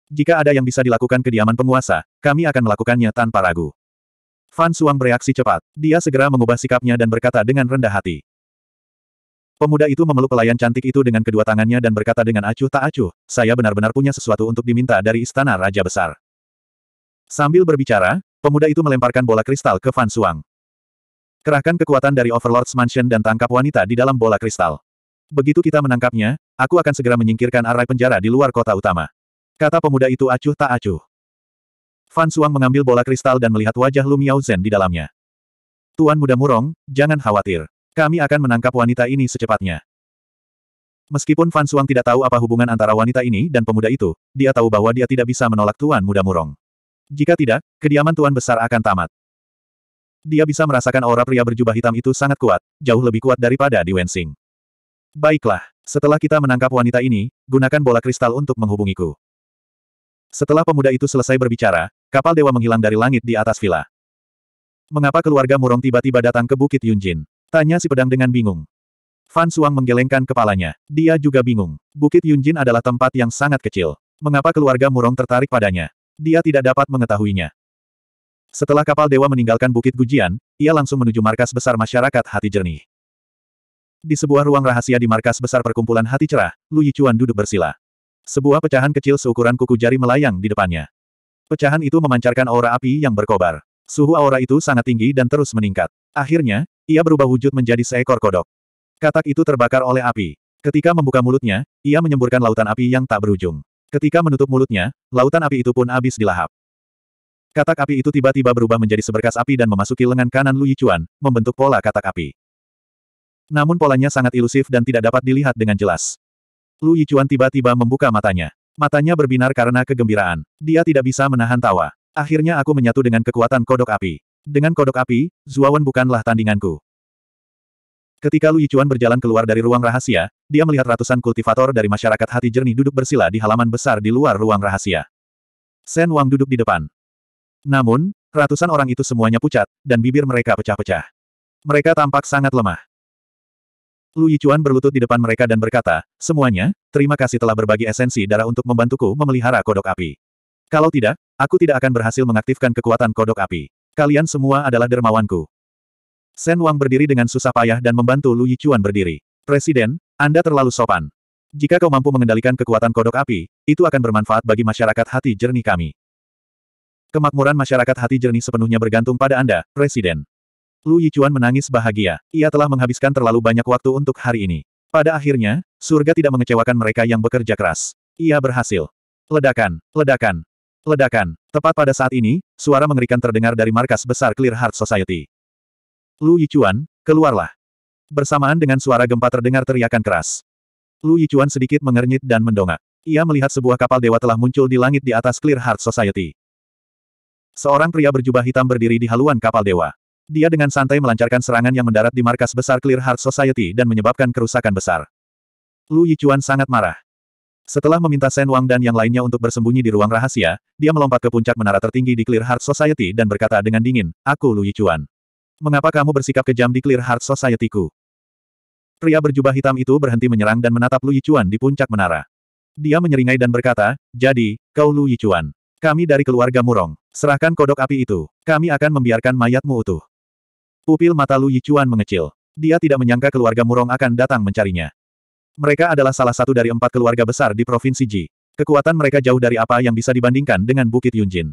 Jika ada yang bisa dilakukan kediaman penguasa, kami akan melakukannya tanpa ragu. Fan Suang bereaksi cepat. Dia segera mengubah sikapnya dan berkata dengan rendah hati. Pemuda itu memeluk pelayan cantik itu dengan kedua tangannya dan berkata dengan acuh tak acuh, saya benar-benar punya sesuatu untuk diminta dari istana Raja Besar. Sambil berbicara, pemuda itu melemparkan bola kristal ke Fan Suang. Kerahkan kekuatan dari Overlord's Mansion dan tangkap wanita di dalam bola kristal. Begitu kita menangkapnya, aku akan segera menyingkirkan arai penjara di luar kota utama. Kata pemuda itu acuh tak acuh. Fan Suang mengambil bola kristal dan melihat wajah Lu Miao Zhen di dalamnya. Tuan muda murong, jangan khawatir. Kami akan menangkap wanita ini secepatnya. Meskipun Fan Suang tidak tahu apa hubungan antara wanita ini dan pemuda itu, dia tahu bahwa dia tidak bisa menolak Tuan muda murong. Jika tidak, kediaman Tuan besar akan tamat. Dia bisa merasakan aura pria berjubah hitam itu sangat kuat, jauh lebih kuat daripada di Wensing. Baiklah, setelah kita menangkap wanita ini, gunakan bola kristal untuk menghubungiku. Setelah pemuda itu selesai berbicara, kapal dewa menghilang dari langit di atas villa. Mengapa keluarga Murong tiba-tiba datang ke Bukit Yunjin? Tanya si pedang dengan bingung. Fan Suang menggelengkan kepalanya. Dia juga bingung. Bukit Yunjin adalah tempat yang sangat kecil. Mengapa keluarga Murong tertarik padanya? Dia tidak dapat mengetahuinya. Setelah kapal dewa meninggalkan Bukit Gujian, ia langsung menuju markas besar masyarakat hati jernih. Di sebuah ruang rahasia di markas besar perkumpulan hati cerah, Lu Yichuan duduk bersila. Sebuah pecahan kecil seukuran kuku jari melayang di depannya. Pecahan itu memancarkan aura api yang berkobar. Suhu aura itu sangat tinggi dan terus meningkat. Akhirnya, ia berubah wujud menjadi seekor kodok. Katak itu terbakar oleh api. Ketika membuka mulutnya, ia menyemburkan lautan api yang tak berujung. Ketika menutup mulutnya, lautan api itu pun habis dilahap. Katak api itu tiba-tiba berubah menjadi seberkas api dan memasuki lengan kanan Lu Yichuan, membentuk pola katak api. Namun polanya sangat ilusif dan tidak dapat dilihat dengan jelas. Lu Yichuan tiba-tiba membuka matanya. Matanya berbinar karena kegembiraan. Dia tidak bisa menahan tawa. Akhirnya aku menyatu dengan kekuatan kodok api. Dengan kodok api, Zuawan bukanlah tandinganku. Ketika Lu Yichuan berjalan keluar dari ruang rahasia, dia melihat ratusan kultivator dari masyarakat hati jernih duduk bersila di halaman besar di luar ruang rahasia. Sen Wang duduk di depan. Namun, ratusan orang itu semuanya pucat, dan bibir mereka pecah-pecah. Mereka tampak sangat lemah. Lu Yichuan berlutut di depan mereka dan berkata, Semuanya, terima kasih telah berbagi esensi darah untuk membantuku memelihara kodok api. Kalau tidak, aku tidak akan berhasil mengaktifkan kekuatan kodok api. Kalian semua adalah dermawanku. Sen Wang berdiri dengan susah payah dan membantu Lu Yichuan berdiri. Presiden, Anda terlalu sopan. Jika kau mampu mengendalikan kekuatan kodok api, itu akan bermanfaat bagi masyarakat hati jernih kami. Kemakmuran masyarakat hati jernih sepenuhnya bergantung pada Anda, Presiden. Lu Yichuan menangis bahagia. Ia telah menghabiskan terlalu banyak waktu untuk hari ini. Pada akhirnya, surga tidak mengecewakan mereka yang bekerja keras. Ia berhasil. Ledakan, ledakan, ledakan. Tepat pada saat ini, suara mengerikan terdengar dari markas besar Clear Heart Society. Lu Yichuan, keluarlah. Bersamaan dengan suara gempa terdengar teriakan keras. Lu Yichuan sedikit mengernyit dan mendongak. Ia melihat sebuah kapal dewa telah muncul di langit di atas Clear Heart Society. Seorang pria berjubah hitam berdiri di haluan kapal dewa. Dia dengan santai melancarkan serangan yang mendarat di markas besar Clear Heart Society dan menyebabkan kerusakan besar. Lu Yichuan sangat marah. Setelah meminta Sen Wang dan yang lainnya untuk bersembunyi di ruang rahasia, dia melompat ke puncak menara tertinggi di Clear Heart Society dan berkata dengan dingin, Aku Lu Yichuan. Mengapa kamu bersikap kejam di Clear Heart Society-ku? Pria berjubah hitam itu berhenti menyerang dan menatap Lu Yichuan di puncak menara. Dia menyeringai dan berkata, Jadi, kau Lu Yichuan. Kami dari keluarga Murong. Serahkan kodok api itu. Kami akan membiarkan mayatmu utuh. Pupil mata Lu Yichuan mengecil. Dia tidak menyangka keluarga Murong akan datang mencarinya. Mereka adalah salah satu dari empat keluarga besar di Provinsi Ji. Kekuatan mereka jauh dari apa yang bisa dibandingkan dengan Bukit Yunjin.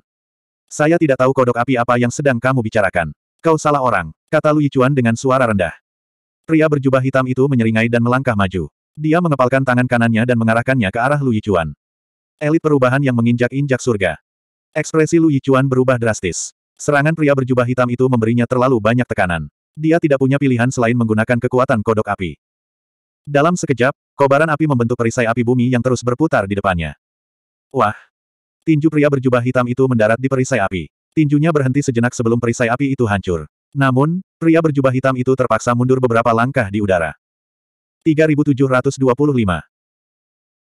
Saya tidak tahu kodok api apa yang sedang kamu bicarakan. Kau salah orang, kata Lu Yichuan dengan suara rendah. Pria berjubah hitam itu menyeringai dan melangkah maju. Dia mengepalkan tangan kanannya dan mengarahkannya ke arah Lu Yichuan. Elit perubahan yang menginjak-injak surga. Ekspresi Lu Yichuan berubah drastis. Serangan pria berjubah hitam itu memberinya terlalu banyak tekanan. Dia tidak punya pilihan selain menggunakan kekuatan kodok api. Dalam sekejap, kobaran api membentuk perisai api bumi yang terus berputar di depannya. Wah! Tinju pria berjubah hitam itu mendarat di perisai api. Tinjunya berhenti sejenak sebelum perisai api itu hancur. Namun, pria berjubah hitam itu terpaksa mundur beberapa langkah di udara. 3725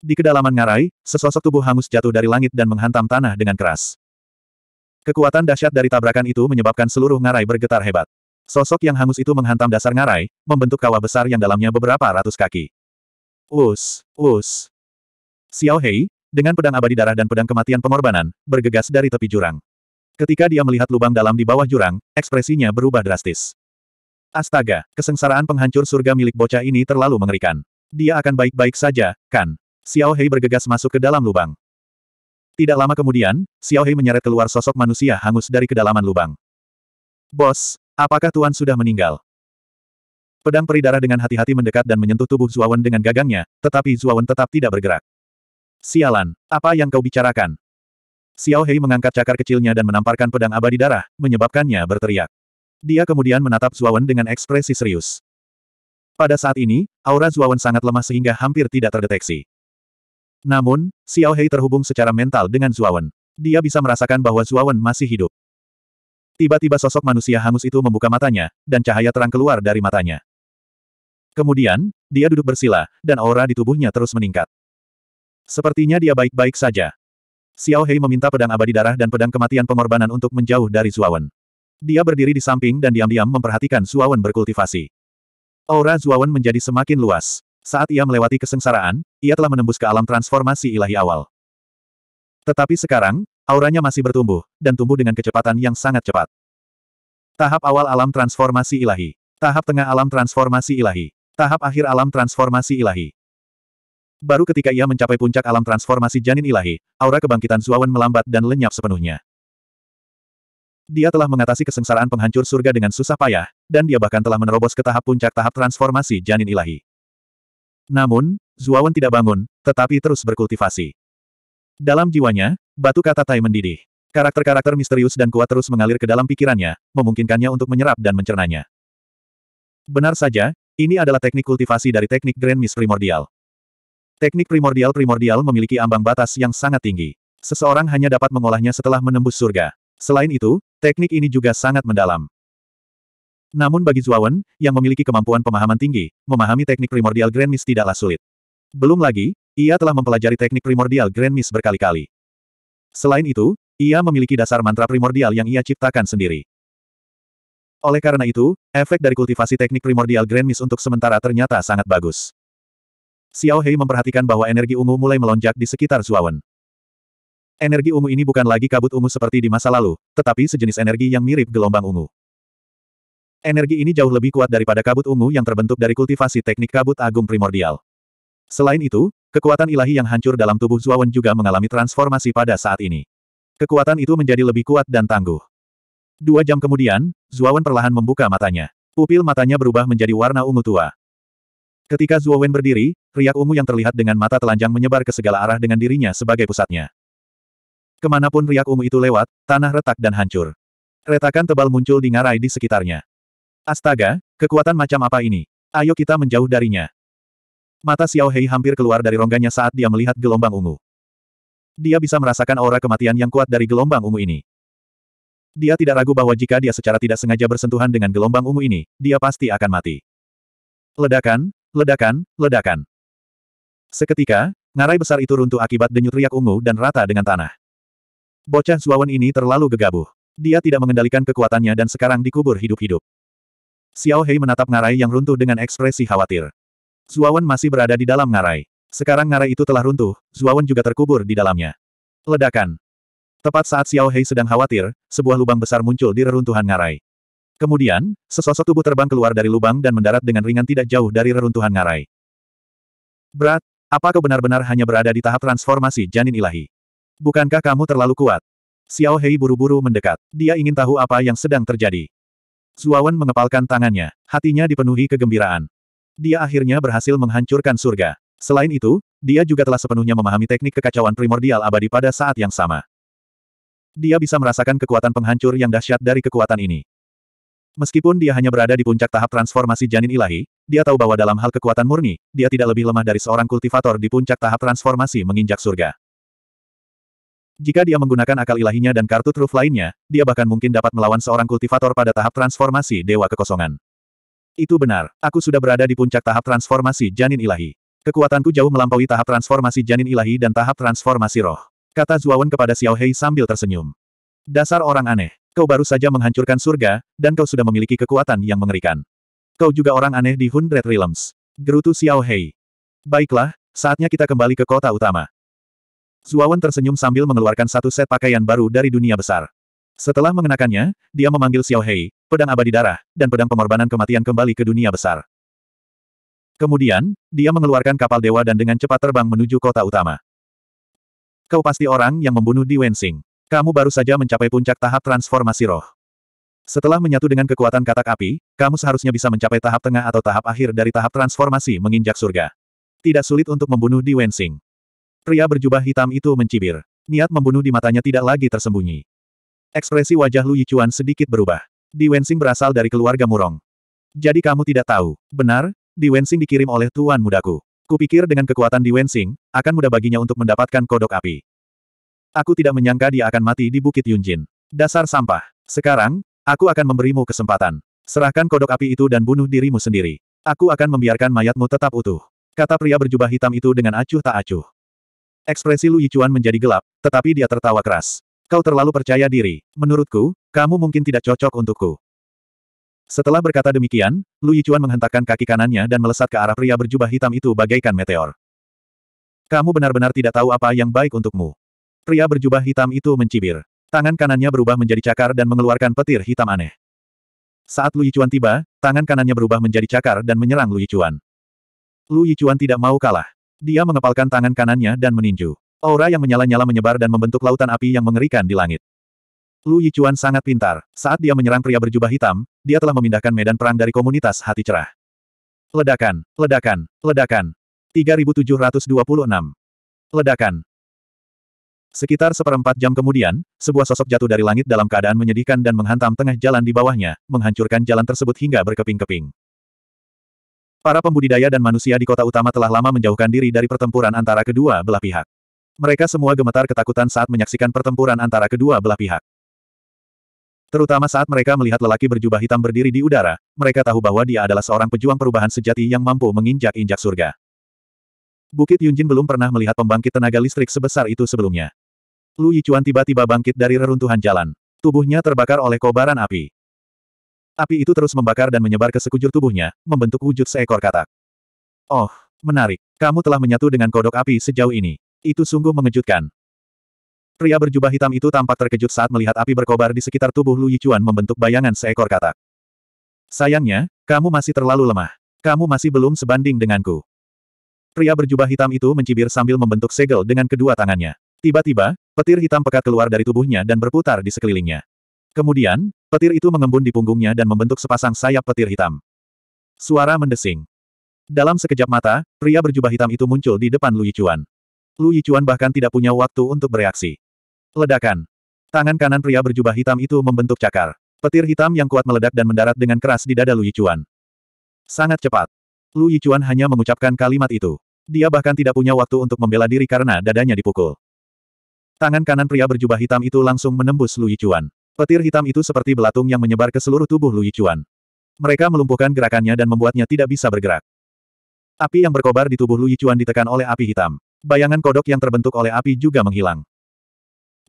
Di kedalaman ngarai, sesosok tubuh hangus jatuh dari langit dan menghantam tanah dengan keras. Kekuatan dahsyat dari tabrakan itu menyebabkan seluruh ngarai bergetar hebat. Sosok yang hangus itu menghantam dasar ngarai, membentuk kawah besar yang dalamnya beberapa ratus kaki. Us, us. Xiao Hei, dengan pedang abadi darah dan pedang kematian pengorbanan, bergegas dari tepi jurang. Ketika dia melihat lubang dalam di bawah jurang, ekspresinya berubah drastis. Astaga, kesengsaraan penghancur surga milik bocah ini terlalu mengerikan. Dia akan baik-baik saja, kan? Xiao Hei bergegas masuk ke dalam lubang. Tidak lama kemudian, Xiao Hei menyeret keluar sosok manusia hangus dari kedalaman lubang. Bos, apakah Tuan sudah meninggal? Pedang peri darah dengan hati-hati mendekat dan menyentuh tubuh Zuawan dengan gagangnya, tetapi Zuawan tetap tidak bergerak. Sialan, apa yang kau bicarakan? Xiao Hei mengangkat cakar kecilnya dan menamparkan pedang abadi darah, menyebabkannya berteriak. Dia kemudian menatap Zuawan dengan ekspresi serius. Pada saat ini, aura Zuawan sangat lemah sehingga hampir tidak terdeteksi. Namun, Xiao Hei terhubung secara mental dengan Zuawan. Dia bisa merasakan bahwa Zuawan masih hidup. Tiba-tiba sosok manusia hangus itu membuka matanya, dan cahaya terang keluar dari matanya. Kemudian, dia duduk bersila, dan aura di tubuhnya terus meningkat. Sepertinya dia baik-baik saja. Xiao Hei meminta pedang abadi darah dan pedang kematian pengorbanan untuk menjauh dari Zuawan. Dia berdiri di samping dan diam-diam memperhatikan Zuawan berkultivasi. Aura Zuawan menjadi semakin luas. Saat ia melewati kesengsaraan, ia telah menembus ke alam transformasi ilahi awal. Tetapi sekarang, auranya masih bertumbuh, dan tumbuh dengan kecepatan yang sangat cepat. Tahap awal alam transformasi ilahi. Tahap tengah alam transformasi ilahi. Tahap akhir alam transformasi ilahi. Baru ketika ia mencapai puncak alam transformasi janin ilahi, aura kebangkitan Zuawan melambat dan lenyap sepenuhnya. Dia telah mengatasi kesengsaraan penghancur surga dengan susah payah, dan dia bahkan telah menerobos ke tahap puncak tahap transformasi janin ilahi. Namun, Zuawan tidak bangun, tetapi terus berkultivasi. Dalam jiwanya, batu kata Tai mendidih. Karakter-karakter misterius dan kuat terus mengalir ke dalam pikirannya, memungkinkannya untuk menyerap dan mencernanya. Benar saja, ini adalah teknik kultivasi dari teknik Grand Miss primordial. Teknik primordial-primordial memiliki ambang batas yang sangat tinggi. Seseorang hanya dapat mengolahnya setelah menembus surga. Selain itu, teknik ini juga sangat mendalam. Namun bagi Zuawan, yang memiliki kemampuan pemahaman tinggi, memahami teknik primordial Grand Miss tidaklah sulit. Belum lagi, ia telah mempelajari teknik primordial Grand Miss berkali-kali. Selain itu, ia memiliki dasar mantra primordial yang ia ciptakan sendiri. Oleh karena itu, efek dari kultivasi teknik primordial Grand Miss untuk sementara ternyata sangat bagus. Xiao Hei memperhatikan bahwa energi ungu mulai melonjak di sekitar Zuawan. Energi ungu ini bukan lagi kabut ungu seperti di masa lalu, tetapi sejenis energi yang mirip gelombang ungu. Energi ini jauh lebih kuat daripada kabut ungu yang terbentuk dari kultivasi teknik kabut agung primordial. Selain itu, kekuatan ilahi yang hancur dalam tubuh Zuawan juga mengalami transformasi pada saat ini. Kekuatan itu menjadi lebih kuat dan tangguh. Dua jam kemudian, Zuawan perlahan membuka matanya. Pupil matanya berubah menjadi warna ungu tua. Ketika Zuawan berdiri, riak ungu yang terlihat dengan mata telanjang menyebar ke segala arah dengan dirinya sebagai pusatnya. Kemanapun riak ungu itu lewat, tanah retak dan hancur. Retakan tebal muncul di ngarai di sekitarnya. Astaga, kekuatan macam apa ini? Ayo kita menjauh darinya. Mata Xiao Hei hampir keluar dari rongganya saat dia melihat gelombang ungu. Dia bisa merasakan aura kematian yang kuat dari gelombang ungu ini. Dia tidak ragu bahwa jika dia secara tidak sengaja bersentuhan dengan gelombang ungu ini, dia pasti akan mati. Ledakan, ledakan, ledakan. Seketika, ngarai besar itu runtuh akibat denyut riak ungu dan rata dengan tanah. Bocah Zuawan ini terlalu gegabah. Dia tidak mengendalikan kekuatannya dan sekarang dikubur hidup-hidup. Xiao Hei menatap ngarai yang runtuh dengan ekspresi khawatir. Zuawan masih berada di dalam ngarai. Sekarang ngarai itu telah runtuh, Zuawan juga terkubur di dalamnya. Ledakan. Tepat saat Xiao Hei sedang khawatir, sebuah lubang besar muncul di reruntuhan ngarai. Kemudian, sesosok tubuh terbang keluar dari lubang dan mendarat dengan ringan tidak jauh dari reruntuhan ngarai. Berat, apa kau benar-benar hanya berada di tahap transformasi janin ilahi? Bukankah kamu terlalu kuat? Xiao Hei buru-buru mendekat. Dia ingin tahu apa yang sedang terjadi. Zuawan mengepalkan tangannya, hatinya dipenuhi kegembiraan. Dia akhirnya berhasil menghancurkan surga. Selain itu, dia juga telah sepenuhnya memahami teknik kekacauan primordial abadi pada saat yang sama. Dia bisa merasakan kekuatan penghancur yang dahsyat dari kekuatan ini. Meskipun dia hanya berada di puncak tahap transformasi janin ilahi, dia tahu bahwa dalam hal kekuatan murni, dia tidak lebih lemah dari seorang kultivator di puncak tahap transformasi menginjak surga. Jika dia menggunakan akal ilahinya dan kartu truf lainnya, dia bahkan mungkin dapat melawan seorang kultivator pada tahap transformasi Dewa Kekosongan. Itu benar, aku sudah berada di puncak tahap transformasi janin ilahi. Kekuatanku jauh melampaui tahap transformasi janin ilahi dan tahap transformasi roh. Kata Zuawan kepada Xiao Hei sambil tersenyum. Dasar orang aneh. Kau baru saja menghancurkan surga, dan kau sudah memiliki kekuatan yang mengerikan. Kau juga orang aneh di Hundred Realms. Gerutu Xiao Hei. Baiklah, saatnya kita kembali ke kota utama. Zuawan tersenyum sambil mengeluarkan satu set pakaian baru dari dunia besar. Setelah mengenakannya, dia memanggil Xiao Hei, pedang abadi darah, dan pedang pengorbanan kematian kembali ke dunia besar. Kemudian, dia mengeluarkan kapal dewa dan dengan cepat terbang menuju kota utama. Kau pasti orang yang membunuh di Wensing. Kamu baru saja mencapai puncak tahap transformasi roh. Setelah menyatu dengan kekuatan katak api, kamu seharusnya bisa mencapai tahap tengah atau tahap akhir dari tahap transformasi menginjak surga. Tidak sulit untuk membunuh di Wensing. Pria berjubah hitam itu mencibir. Niat membunuh di matanya tidak lagi tersembunyi. Ekspresi wajah Lu Yichuan sedikit berubah. Di Wensing berasal dari keluarga Murong. Jadi kamu tidak tahu, benar? Di Wensing dikirim oleh tuan mudaku. Kupikir dengan kekuatan Di Wensing, akan mudah baginya untuk mendapatkan kodok api. Aku tidak menyangka dia akan mati di Bukit Yunjin. Dasar sampah. Sekarang, aku akan memberimu kesempatan. Serahkan kodok api itu dan bunuh dirimu sendiri. Aku akan membiarkan mayatmu tetap utuh. Kata pria berjubah hitam itu dengan acuh tak acuh. Ekspresi Lu Yichuan menjadi gelap, tetapi dia tertawa keras. Kau terlalu percaya diri. Menurutku, kamu mungkin tidak cocok untukku. Setelah berkata demikian, Lu Yichuan menghentakkan kaki kanannya dan melesat ke arah pria berjubah hitam itu bagaikan meteor. Kamu benar-benar tidak tahu apa yang baik untukmu. Pria berjubah hitam itu mencibir. Tangan kanannya berubah menjadi cakar dan mengeluarkan petir hitam aneh. Saat Lu Yichuan tiba, tangan kanannya berubah menjadi cakar dan menyerang Lu Yichuan. Lu Yichuan tidak mau kalah. Dia mengepalkan tangan kanannya dan meninju. Aura yang menyala-nyala menyebar dan membentuk lautan api yang mengerikan di langit. Lu Yichuan sangat pintar. Saat dia menyerang pria berjubah hitam, dia telah memindahkan medan perang dari komunitas hati cerah. Ledakan, ledakan, ledakan. 3726. Ledakan. Sekitar seperempat jam kemudian, sebuah sosok jatuh dari langit dalam keadaan menyedihkan dan menghantam tengah jalan di bawahnya, menghancurkan jalan tersebut hingga berkeping-keping. Para pembudidaya dan manusia di kota utama telah lama menjauhkan diri dari pertempuran antara kedua belah pihak. Mereka semua gemetar ketakutan saat menyaksikan pertempuran antara kedua belah pihak. Terutama saat mereka melihat lelaki berjubah hitam berdiri di udara, mereka tahu bahwa dia adalah seorang pejuang perubahan sejati yang mampu menginjak-injak surga. Bukit Yunjin belum pernah melihat pembangkit tenaga listrik sebesar itu sebelumnya. Lu Yichuan tiba-tiba bangkit dari reruntuhan jalan. Tubuhnya terbakar oleh kobaran api. Api itu terus membakar dan menyebar ke sekujur tubuhnya, membentuk wujud seekor katak. Oh, menarik. Kamu telah menyatu dengan kodok api sejauh ini. Itu sungguh mengejutkan. Pria berjubah hitam itu tampak terkejut saat melihat api berkobar di sekitar tubuh Lu Yichuan membentuk bayangan seekor katak. Sayangnya, kamu masih terlalu lemah. Kamu masih belum sebanding denganku. Pria berjubah hitam itu mencibir sambil membentuk segel dengan kedua tangannya. Tiba-tiba, petir hitam pekat keluar dari tubuhnya dan berputar di sekelilingnya. Kemudian, petir itu mengembun di punggungnya dan membentuk sepasang sayap petir hitam. Suara mendesing. Dalam sekejap mata, pria berjubah hitam itu muncul di depan Lu Yichuan. Lu Yichuan bahkan tidak punya waktu untuk bereaksi. Ledakan. Tangan kanan pria berjubah hitam itu membentuk cakar. Petir hitam yang kuat meledak dan mendarat dengan keras di dada Lu Yichuan. Sangat cepat. Lu Yichuan hanya mengucapkan kalimat itu. Dia bahkan tidak punya waktu untuk membela diri karena dadanya dipukul. Tangan kanan pria berjubah hitam itu langsung menembus Lu Yichuan. Petir hitam itu seperti belatung yang menyebar ke seluruh tubuh Lu Yichuan. Mereka melumpuhkan gerakannya dan membuatnya tidak bisa bergerak. Api yang berkobar di tubuh Lu Yichuan ditekan oleh api hitam. Bayangan kodok yang terbentuk oleh api juga menghilang.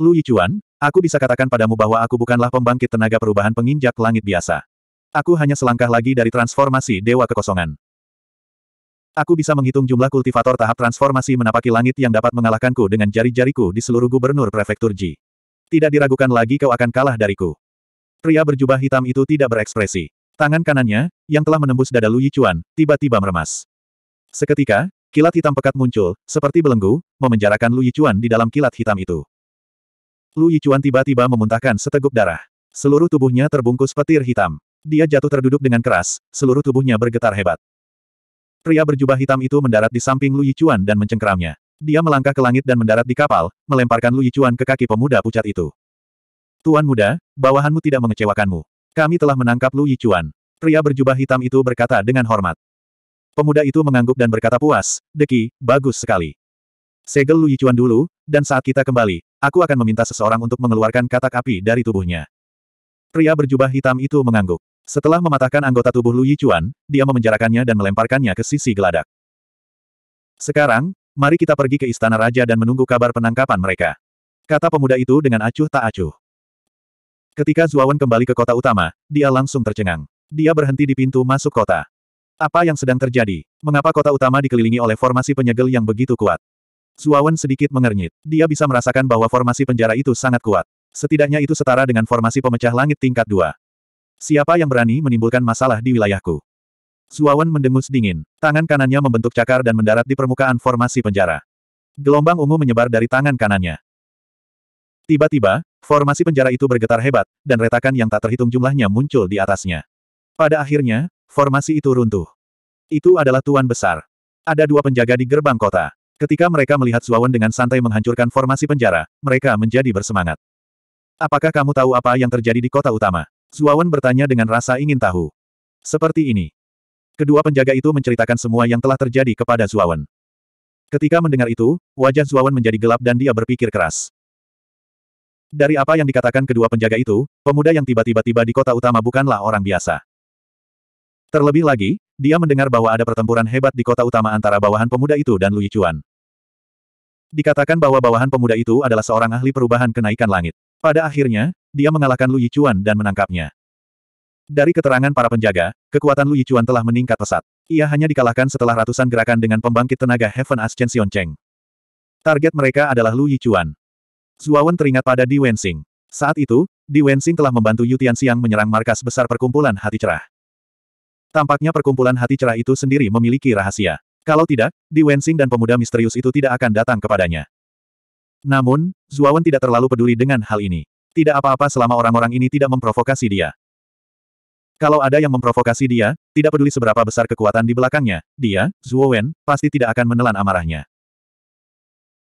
Lu Yichuan, aku bisa katakan padamu bahwa aku bukanlah pembangkit tenaga perubahan penginjak langit biasa. Aku hanya selangkah lagi dari transformasi Dewa Kekosongan. Aku bisa menghitung jumlah kultivator tahap transformasi menapaki langit yang dapat mengalahkanku dengan jari-jariku di seluruh gubernur prefektur Ji. Tidak diragukan lagi kau akan kalah dariku. Pria berjubah hitam itu tidak berekspresi. Tangan kanannya, yang telah menembus dada Lu Yichuan, tiba-tiba meremas. Seketika, kilat hitam pekat muncul, seperti belenggu, memenjarakan Lu Yichuan di dalam kilat hitam itu. Lu Yichuan tiba-tiba memuntahkan seteguk darah. Seluruh tubuhnya terbungkus petir hitam. Dia jatuh terduduk dengan keras, seluruh tubuhnya bergetar hebat. Pria berjubah hitam itu mendarat di samping Lu Yichuan dan mencengkeramnya. Dia melangkah ke langit dan mendarat di kapal, melemparkan Lu Yichuan ke kaki pemuda pucat itu. Tuan muda, bawahanmu tidak mengecewakanmu. Kami telah menangkap Lu Yichuan. Pria berjubah hitam itu berkata dengan hormat. Pemuda itu mengangguk dan berkata puas, Deki, bagus sekali. Segel Lu Yichuan dulu, dan saat kita kembali, aku akan meminta seseorang untuk mengeluarkan katak api dari tubuhnya. Pria berjubah hitam itu mengangguk. Setelah mematahkan anggota tubuh Lu Yichuan, dia memenjarakannya dan melemparkannya ke sisi geladak. Sekarang, Mari kita pergi ke istana raja dan menunggu kabar penangkapan mereka. Kata pemuda itu dengan acuh tak acuh. Ketika Zuawan kembali ke kota utama, dia langsung tercengang. Dia berhenti di pintu masuk kota. Apa yang sedang terjadi? Mengapa kota utama dikelilingi oleh formasi penyegel yang begitu kuat? Zuawan sedikit mengernyit. Dia bisa merasakan bahwa formasi penjara itu sangat kuat. Setidaknya itu setara dengan formasi pemecah langit tingkat dua. Siapa yang berani menimbulkan masalah di wilayahku? Suawan mendengus dingin. Tangan kanannya membentuk cakar dan mendarat di permukaan formasi penjara. Gelombang ungu menyebar dari tangan kanannya. Tiba-tiba, formasi penjara itu bergetar hebat, dan retakan yang tak terhitung jumlahnya muncul di atasnya. Pada akhirnya, formasi itu runtuh. Itu adalah Tuan Besar. Ada dua penjaga di gerbang kota. Ketika mereka melihat Suawan dengan santai menghancurkan formasi penjara, mereka menjadi bersemangat. Apakah kamu tahu apa yang terjadi di kota utama? Suawan bertanya dengan rasa ingin tahu. Seperti ini. Kedua penjaga itu menceritakan semua yang telah terjadi kepada Zuawan. Ketika mendengar itu, wajah Zuawan menjadi gelap dan dia berpikir keras. Dari apa yang dikatakan kedua penjaga itu, pemuda yang tiba-tiba tiba di kota utama bukanlah orang biasa. Terlebih lagi, dia mendengar bahwa ada pertempuran hebat di kota utama antara bawahan pemuda itu dan Lui Chuan. Dikatakan bahwa bawahan pemuda itu adalah seorang ahli perubahan kenaikan langit. Pada akhirnya, dia mengalahkan Lui Chuan dan menangkapnya. Dari keterangan para penjaga, kekuatan Lu Yichuan telah meningkat pesat. Ia hanya dikalahkan setelah ratusan gerakan dengan pembangkit tenaga Heaven Ascension Cheng. Target mereka adalah Lu Yichuan. Zuawan teringat pada Di Wensing. Saat itu, Di Wensing telah membantu Yutian Siang menyerang markas besar perkumpulan hati cerah. Tampaknya perkumpulan hati cerah itu sendiri memiliki rahasia. Kalau tidak, Di Wensing dan pemuda misterius itu tidak akan datang kepadanya. Namun, Zuawan tidak terlalu peduli dengan hal ini. Tidak apa-apa selama orang-orang ini tidak memprovokasi dia. Kalau ada yang memprovokasi dia, tidak peduli seberapa besar kekuatan di belakangnya, dia, Zhuo Wen, pasti tidak akan menelan amarahnya.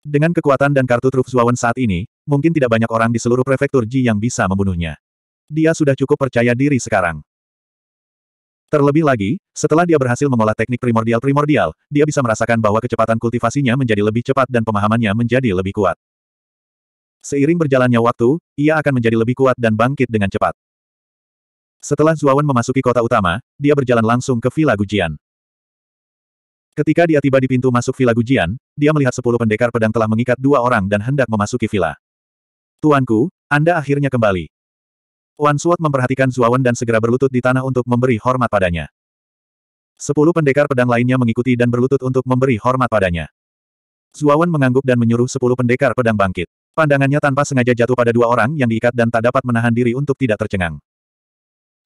Dengan kekuatan dan kartu truf Zhuo Wen saat ini, mungkin tidak banyak orang di seluruh prefektur Ji yang bisa membunuhnya. Dia sudah cukup percaya diri sekarang. Terlebih lagi, setelah dia berhasil mengolah teknik primordial-primordial, dia bisa merasakan bahwa kecepatan kultivasinya menjadi lebih cepat dan pemahamannya menjadi lebih kuat. Seiring berjalannya waktu, ia akan menjadi lebih kuat dan bangkit dengan cepat. Setelah Zuawan memasuki kota utama, dia berjalan langsung ke Villa Gujian. Ketika dia tiba di pintu masuk Villa Gujian, dia melihat sepuluh pendekar pedang telah mengikat dua orang dan hendak memasuki villa. Tuanku, Anda akhirnya kembali. Wan Suot memperhatikan Zuawan dan segera berlutut di tanah untuk memberi hormat padanya. Sepuluh pendekar pedang lainnya mengikuti dan berlutut untuk memberi hormat padanya. Zuawan mengangguk dan menyuruh sepuluh pendekar pedang bangkit. Pandangannya tanpa sengaja jatuh pada dua orang yang diikat dan tak dapat menahan diri untuk tidak tercengang.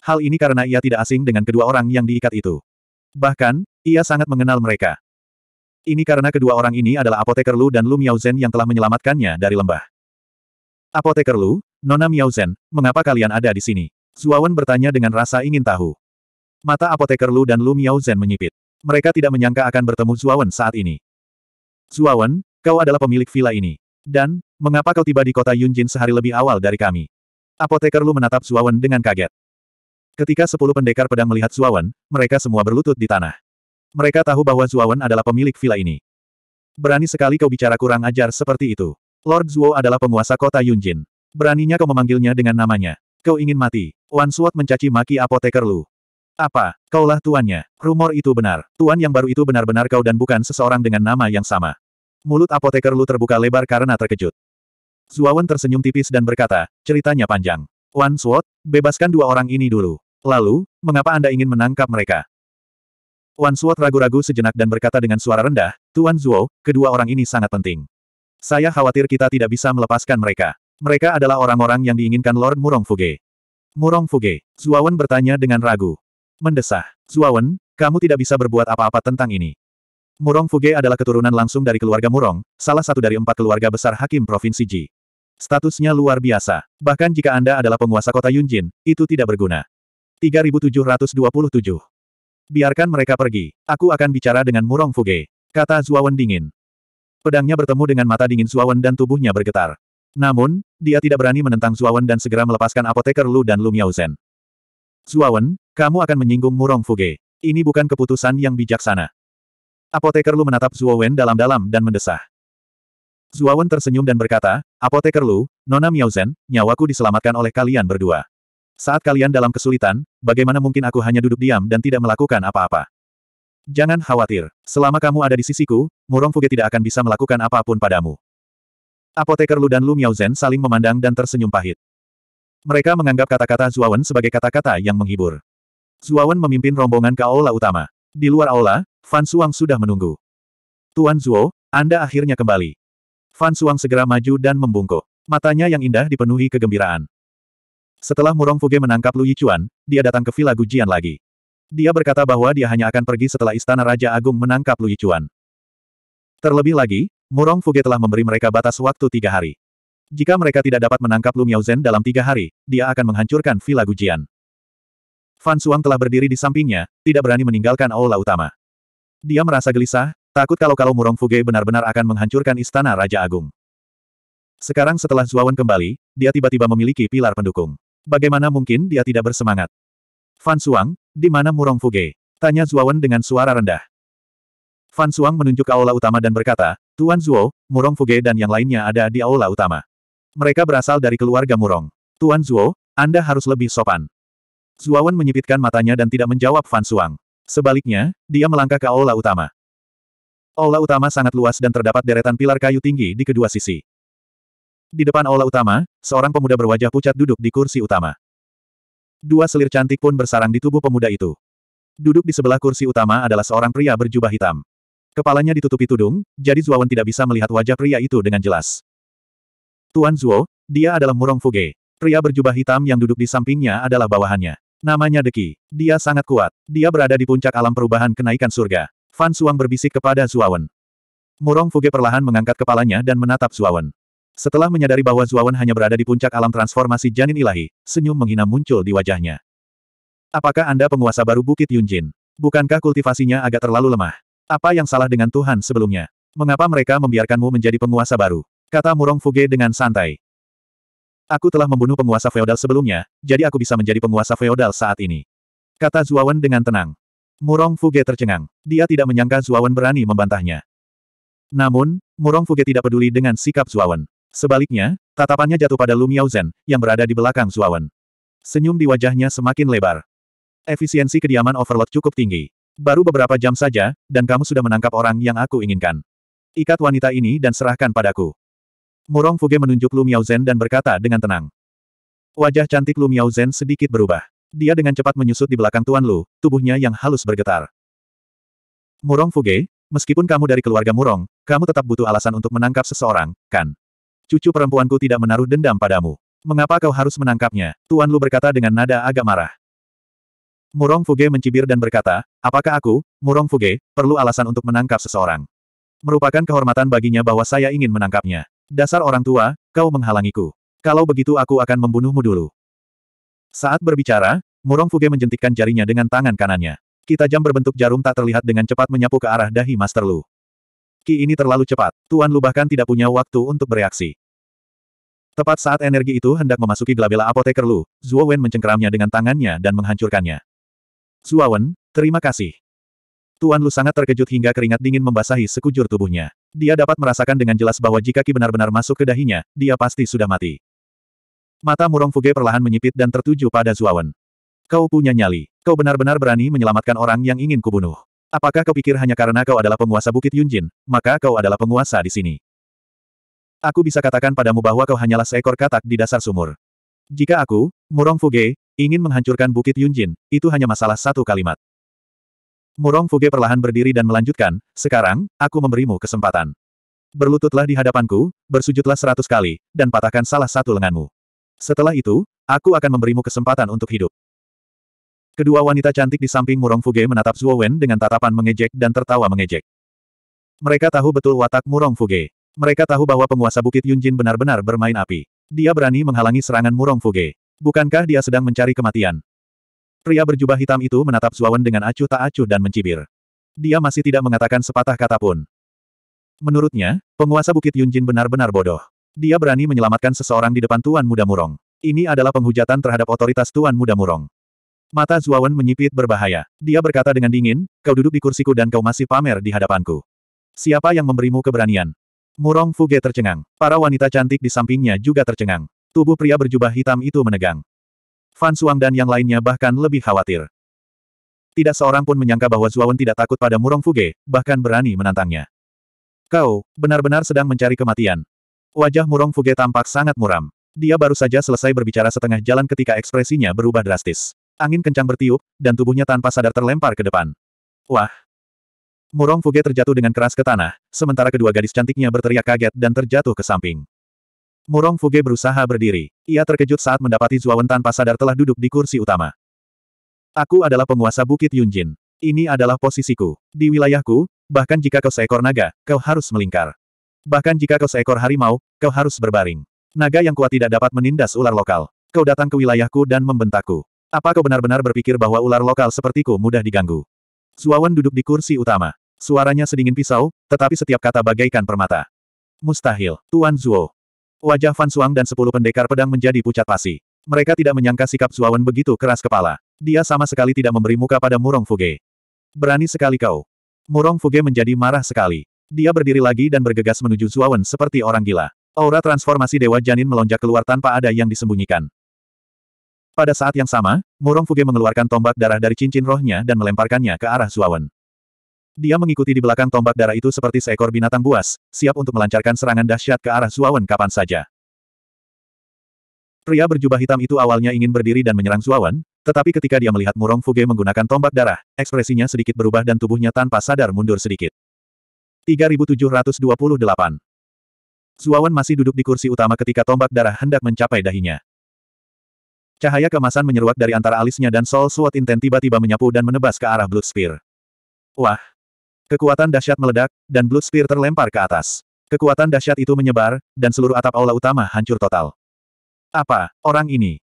Hal ini karena ia tidak asing dengan kedua orang yang diikat itu. Bahkan, ia sangat mengenal mereka. Ini karena kedua orang ini adalah Apoteker Lu dan Lu Miaozen yang telah menyelamatkannya dari lembah. Apoteker Lu, Nona Miaozen, mengapa kalian ada di sini? Zuawan bertanya dengan rasa ingin tahu. Mata Apoteker Lu dan Lu Miaozen menyipit. Mereka tidak menyangka akan bertemu Zuawan saat ini. Zuawan, kau adalah pemilik villa ini. Dan, mengapa kau tiba di kota Yunjin sehari lebih awal dari kami? Apoteker Lu menatap Zuawan dengan kaget. Ketika sepuluh pendekar pedang melihat Zuawan, mereka semua berlutut di tanah. Mereka tahu bahwa Zuawan adalah pemilik villa ini. Berani sekali kau bicara kurang ajar seperti itu. Lord Zuo adalah penguasa kota Yunjin. Beraninya kau memanggilnya dengan namanya. Kau ingin mati. Wan Suot mencaci maki apoteker Lu. Apa? Kaulah tuannya. Rumor itu benar. Tuan yang baru itu benar-benar kau dan bukan seseorang dengan nama yang sama. Mulut apoteker Lu terbuka lebar karena terkejut. Zuawan tersenyum tipis dan berkata, ceritanya panjang. Wan Suot, bebaskan dua orang ini dulu. Lalu, mengapa Anda ingin menangkap mereka? Wan Suot ragu-ragu sejenak dan berkata dengan suara rendah, Tuan Zuo, kedua orang ini sangat penting. Saya khawatir kita tidak bisa melepaskan mereka. Mereka adalah orang-orang yang diinginkan Lord Murong Fuge. Murong Fuge, Zuawan bertanya dengan ragu. Mendesah, Zuawan, kamu tidak bisa berbuat apa-apa tentang ini. Murong Fuge adalah keturunan langsung dari keluarga Murong, salah satu dari empat keluarga besar Hakim Provinsi Ji. Statusnya luar biasa. Bahkan jika Anda adalah penguasa kota Yunjin, itu tidak berguna. 3727. Biarkan mereka pergi. Aku akan bicara dengan Murong Fuge. Kata Zuawan dingin. Pedangnya bertemu dengan mata dingin Zuawan dan tubuhnya bergetar. Namun, dia tidak berani menentang Zuawan dan segera melepaskan apoteker Lu dan Lu Miaozen. Zuawan, kamu akan menyinggung Murong Fuge. Ini bukan keputusan yang bijaksana. Apoteker Lu menatap Zuawan dalam-dalam dan mendesah. Zuawan tersenyum dan berkata, Apoteker Lu, Nona Miaozen, nyawaku diselamatkan oleh kalian berdua. Saat kalian dalam kesulitan, bagaimana mungkin aku hanya duduk diam dan tidak melakukan apa-apa? Jangan khawatir, selama kamu ada di sisiku, Murong Fuge tidak akan bisa melakukan apapun padamu. Apoteker Lu dan Lu Miaozen saling memandang dan tersenyum pahit. Mereka menganggap kata-kata Zuawan sebagai kata-kata yang menghibur. Zuawan memimpin rombongan ke aula utama. Di luar aula, Fan Suang sudah menunggu. Tuan Zuo, Anda akhirnya kembali. Fan Suang segera maju dan membungkuk. Matanya yang indah dipenuhi kegembiraan. Setelah Murong Fuge menangkap Lu Yichuan, dia datang ke Villa Gujian lagi. Dia berkata bahwa dia hanya akan pergi setelah Istana Raja Agung menangkap Lu Yichuan. Terlebih lagi, Murong Fuge telah memberi mereka batas waktu tiga hari. Jika mereka tidak dapat menangkap Lu Miaozhen dalam tiga hari, dia akan menghancurkan Villa Gujian. Fan Suang telah berdiri di sampingnya, tidak berani meninggalkan aula utama. Dia merasa gelisah, takut kalau-kalau Murong Fuge benar-benar akan menghancurkan Istana Raja Agung. Sekarang setelah Zuawan kembali, dia tiba-tiba memiliki pilar pendukung. Bagaimana mungkin dia tidak bersemangat? Fan Suang, di mana Murong Fuge? Tanya Zuowen dengan suara rendah. Fan Suang menunjuk aula utama dan berkata, Tuan Zuo, Murong Fuge dan yang lainnya ada di aula utama. Mereka berasal dari keluarga Murong. Tuan Zuo, Anda harus lebih sopan. Zuawan menyipitkan matanya dan tidak menjawab Fan Suang. Sebaliknya, dia melangkah ke aula utama. Aula utama sangat luas dan terdapat deretan pilar kayu tinggi di kedua sisi. Di depan aula utama, seorang pemuda berwajah pucat duduk di kursi utama. Dua selir cantik pun bersarang di tubuh pemuda itu. Duduk di sebelah kursi utama adalah seorang pria berjubah hitam. Kepalanya ditutupi tudung, jadi Zuawan tidak bisa melihat wajah pria itu dengan jelas. Tuan Zuo, dia adalah Murong Fuge. Pria berjubah hitam yang duduk di sampingnya adalah bawahannya. Namanya Deki. Dia sangat kuat. Dia berada di puncak alam perubahan kenaikan surga. Fan Suang berbisik kepada Zuawan. Murong Fuge perlahan mengangkat kepalanya dan menatap Zuawan. Setelah menyadari bahwa Zuawan hanya berada di puncak alam transformasi janin ilahi, senyum menghina muncul di wajahnya. Apakah Anda penguasa baru Bukit Yunjin? Bukankah kultivasinya agak terlalu lemah? Apa yang salah dengan Tuhan sebelumnya? Mengapa mereka membiarkanmu menjadi penguasa baru? Kata Murong Fuge dengan santai. Aku telah membunuh penguasa feodal sebelumnya, jadi aku bisa menjadi penguasa feodal saat ini. Kata Zuawan dengan tenang. Murong Fuge tercengang. Dia tidak menyangka Zuawan berani membantahnya. Namun, Murong Fuge tidak peduli dengan sikap Zuawan. Sebaliknya, tatapannya jatuh pada Lu Zen yang berada di belakang Zuawan. Senyum di wajahnya semakin lebar. Efisiensi kediaman overload cukup tinggi. Baru beberapa jam saja, dan kamu sudah menangkap orang yang aku inginkan. Ikat wanita ini dan serahkan padaku. Murong Fuge menunjuk Lu Zen dan berkata dengan tenang. Wajah cantik Lu Zen sedikit berubah. Dia dengan cepat menyusut di belakang Tuan Lu, tubuhnya yang halus bergetar. Murong Fuge, meskipun kamu dari keluarga Murong, kamu tetap butuh alasan untuk menangkap seseorang, kan? Cucu perempuanku tidak menaruh dendam padamu. Mengapa kau harus menangkapnya? Tuan Lu berkata dengan nada agak marah. Murong Fuge mencibir dan berkata, apakah aku, Murong Fuge, perlu alasan untuk menangkap seseorang? Merupakan kehormatan baginya bahwa saya ingin menangkapnya. Dasar orang tua, kau menghalangiku. Kalau begitu aku akan membunuhmu dulu. Saat berbicara, Murong Fuge menjentikkan jarinya dengan tangan kanannya. Kita jam berbentuk jarum tak terlihat dengan cepat menyapu ke arah dahi Master Lu. Ki ini terlalu cepat. Tuan Lu bahkan tidak punya waktu untuk bereaksi. Tepat saat energi itu hendak memasuki gelabela apoteker Lu, Zuo Wen mencengkeramnya dengan tangannya dan menghancurkannya. Zuo Wen, terima kasih. Tuan Lu sangat terkejut hingga keringat dingin membasahi sekujur tubuhnya. Dia dapat merasakan dengan jelas bahwa jika Ki benar-benar masuk ke dahinya, dia pasti sudah mati. Mata murong Fuge perlahan menyipit dan tertuju pada Zuo Wen. Kau punya nyali. Kau benar-benar berani menyelamatkan orang yang ingin kubunuh. Apakah kau pikir hanya karena kau adalah penguasa Bukit Yunjin, maka kau adalah penguasa di sini? Aku bisa katakan padamu bahwa kau hanyalah seekor katak di dasar sumur. Jika aku, Murong Fuge, ingin menghancurkan Bukit Yunjin, itu hanya masalah satu kalimat. Murong Fuge perlahan berdiri dan melanjutkan, sekarang, aku memberimu kesempatan. Berlututlah di hadapanku, bersujudlah seratus kali, dan patahkan salah satu lenganmu. Setelah itu, aku akan memberimu kesempatan untuk hidup. Kedua wanita cantik di samping Murong Fuge menatap Zuo Wen dengan tatapan mengejek dan tertawa mengejek. Mereka tahu betul watak Murong Fuge. Mereka tahu bahwa penguasa Bukit Yunjin benar-benar bermain api. Dia berani menghalangi serangan Murong Fuge. Bukankah dia sedang mencari kematian? Pria berjubah hitam itu menatap Zuo Wen dengan acuh tak acuh dan mencibir. Dia masih tidak mengatakan sepatah kata pun. Menurutnya, penguasa Bukit Yunjin benar-benar bodoh. Dia berani menyelamatkan seseorang di depan Tuan Muda Murong. Ini adalah penghujatan terhadap otoritas Tuan Muda Murong. Mata Zuawan menyipit berbahaya. Dia berkata dengan dingin, kau duduk di kursiku dan kau masih pamer di hadapanku. Siapa yang memberimu keberanian? Murong Fuge tercengang. Para wanita cantik di sampingnya juga tercengang. Tubuh pria berjubah hitam itu menegang. Fan Suang dan yang lainnya bahkan lebih khawatir. Tidak seorang pun menyangka bahwa Zuawan tidak takut pada Murong Fuge, bahkan berani menantangnya. Kau, benar-benar sedang mencari kematian. Wajah Murong Fuge tampak sangat muram. Dia baru saja selesai berbicara setengah jalan ketika ekspresinya berubah drastis. Angin kencang bertiup, dan tubuhnya tanpa sadar terlempar ke depan. Wah! Murong Fuge terjatuh dengan keras ke tanah, sementara kedua gadis cantiknya berteriak kaget dan terjatuh ke samping. Murong Fuge berusaha berdiri. Ia terkejut saat mendapati Zuawan tanpa sadar telah duduk di kursi utama. Aku adalah penguasa Bukit Yunjin. Ini adalah posisiku. Di wilayahku, bahkan jika kau seekor naga, kau harus melingkar. Bahkan jika kau seekor harimau, kau harus berbaring. Naga yang kuat tidak dapat menindas ular lokal. Kau datang ke wilayahku dan membentakku. Apa kau benar-benar berpikir bahwa ular lokal sepertiku mudah diganggu? Zuawan duduk di kursi utama. Suaranya sedingin pisau, tetapi setiap kata bagaikan permata. Mustahil, Tuan Zuo. Wajah Fan Suang dan sepuluh pendekar pedang menjadi pucat pasi. Mereka tidak menyangka sikap Zuawan begitu keras kepala. Dia sama sekali tidak memberi muka pada Murong Fuge. Berani sekali kau. Murong Fuge menjadi marah sekali. Dia berdiri lagi dan bergegas menuju Zuawan seperti orang gila. Aura transformasi Dewa Janin melonjak keluar tanpa ada yang disembunyikan. Pada saat yang sama, Murong Fuge mengeluarkan tombak darah dari cincin rohnya dan melemparkannya ke arah Zuawan. Dia mengikuti di belakang tombak darah itu seperti seekor binatang buas, siap untuk melancarkan serangan dahsyat ke arah Zuawan kapan saja. Pria berjubah hitam itu awalnya ingin berdiri dan menyerang Zuawan, tetapi ketika dia melihat Murong Fuge menggunakan tombak darah, ekspresinya sedikit berubah dan tubuhnya tanpa sadar mundur sedikit. 3728 Zuawan masih duduk di kursi utama ketika tombak darah hendak mencapai dahinya. Cahaya kemasan menyeruak dari antara alisnya dan Soul Sword intent tiba-tiba menyapu dan menebas ke arah Blood Spear. Wah! Kekuatan dahsyat meledak, dan Blood Spear terlempar ke atas. Kekuatan dahsyat itu menyebar, dan seluruh atap aula utama hancur total. Apa, orang ini?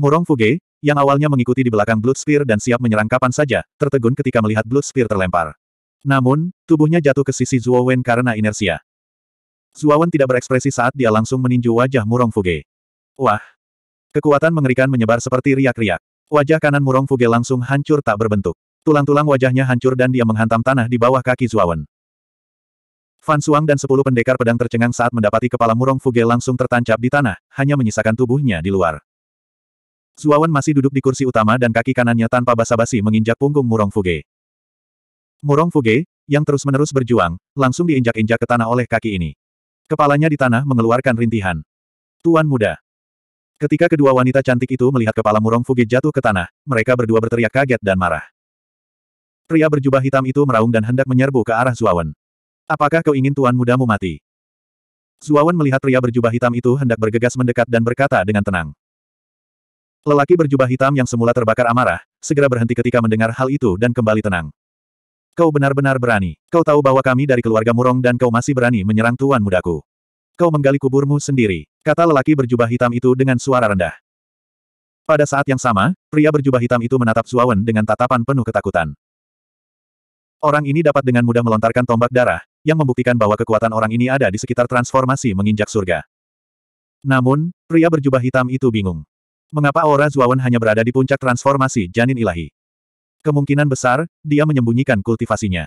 Murong Fuge, yang awalnya mengikuti di belakang Blood Spear dan siap menyerang kapan saja, tertegun ketika melihat Blood Spear terlempar. Namun, tubuhnya jatuh ke sisi Zuo Wen karena inersia. Wen tidak berekspresi saat dia langsung meninju wajah Murong Fuge. Wah, Kekuatan mengerikan menyebar seperti riak-riak. Wajah kanan Murong Fuge langsung hancur tak berbentuk. Tulang-tulang wajahnya hancur dan dia menghantam tanah di bawah kaki Zuawan. Fan Suang dan sepuluh pendekar pedang tercengang saat mendapati kepala Murong Fuge langsung tertancap di tanah, hanya menyisakan tubuhnya di luar. Zuawan masih duduk di kursi utama dan kaki kanannya tanpa basa-basi menginjak punggung Murong Fuge. Murong Fuge, yang terus-menerus berjuang, langsung diinjak-injak ke tanah oleh kaki ini. Kepalanya di tanah mengeluarkan rintihan. Tuan muda, Ketika kedua wanita cantik itu melihat kepala murong Fuge jatuh ke tanah, mereka berdua berteriak kaget dan marah. Pria berjubah hitam itu meraung dan hendak menyerbu ke arah Zuawan. Apakah kau ingin tuan mudamu mati? Zuawan melihat pria berjubah hitam itu hendak bergegas mendekat dan berkata dengan tenang. Lelaki berjubah hitam yang semula terbakar amarah, segera berhenti ketika mendengar hal itu dan kembali tenang. Kau benar-benar berani. Kau tahu bahwa kami dari keluarga Murong dan kau masih berani menyerang tuan mudaku kau menggali kuburmu sendiri, kata lelaki berjubah hitam itu dengan suara rendah. Pada saat yang sama, pria berjubah hitam itu menatap Suawan dengan tatapan penuh ketakutan. Orang ini dapat dengan mudah melontarkan tombak darah, yang membuktikan bahwa kekuatan orang ini ada di sekitar transformasi menginjak surga. Namun, pria berjubah hitam itu bingung. Mengapa aura Zuawan hanya berada di puncak transformasi janin ilahi? Kemungkinan besar, dia menyembunyikan kultivasinya.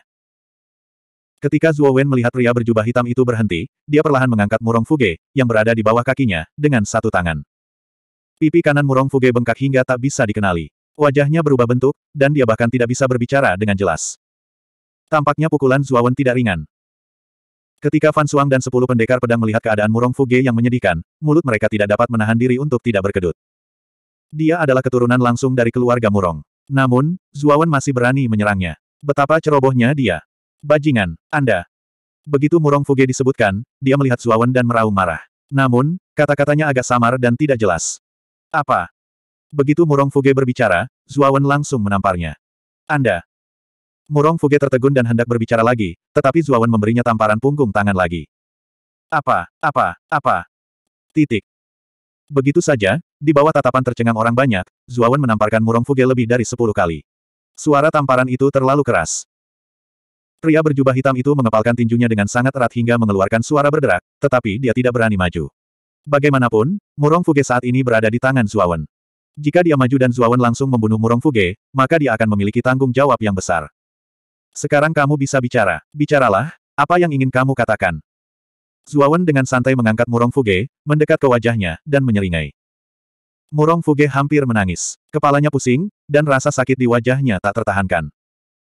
Ketika Zuo Wen melihat pria berjubah hitam itu berhenti, dia perlahan mengangkat murong Fuge, yang berada di bawah kakinya, dengan satu tangan. Pipi kanan murong Fuge bengkak hingga tak bisa dikenali. Wajahnya berubah bentuk, dan dia bahkan tidak bisa berbicara dengan jelas. Tampaknya pukulan Zuo Wen tidak ringan. Ketika Fan Suang dan sepuluh pendekar pedang melihat keadaan murong Fuge yang menyedihkan, mulut mereka tidak dapat menahan diri untuk tidak berkedut. Dia adalah keturunan langsung dari keluarga murong. Namun, Wen masih berani menyerangnya. Betapa cerobohnya dia. Bajingan, Anda. Begitu Murong Fuge disebutkan, dia melihat Zuawan dan meraung marah. Namun, kata-katanya agak samar dan tidak jelas. Apa? Begitu Murong Fuge berbicara, Zuawan langsung menamparnya. Anda. Murong Fuge tertegun dan hendak berbicara lagi, tetapi Zuawan memberinya tamparan punggung tangan lagi. Apa, apa, apa? Titik. Begitu saja, di bawah tatapan tercengang orang banyak, Zuawan menamparkan Murong Fuge lebih dari sepuluh kali. Suara tamparan itu terlalu keras. Pria berjubah hitam itu mengepalkan tinjunya dengan sangat erat hingga mengeluarkan suara berderak, tetapi dia tidak berani maju. Bagaimanapun, Murong Fuge saat ini berada di tangan Zuawan. Jika dia maju dan Zuawan langsung membunuh Murong Fuge, maka dia akan memiliki tanggung jawab yang besar. Sekarang kamu bisa bicara. Bicaralah, apa yang ingin kamu katakan? Zuawan dengan santai mengangkat Murong Fuge, mendekat ke wajahnya, dan menyeringai. Murong Fuge hampir menangis. Kepalanya pusing, dan rasa sakit di wajahnya tak tertahankan.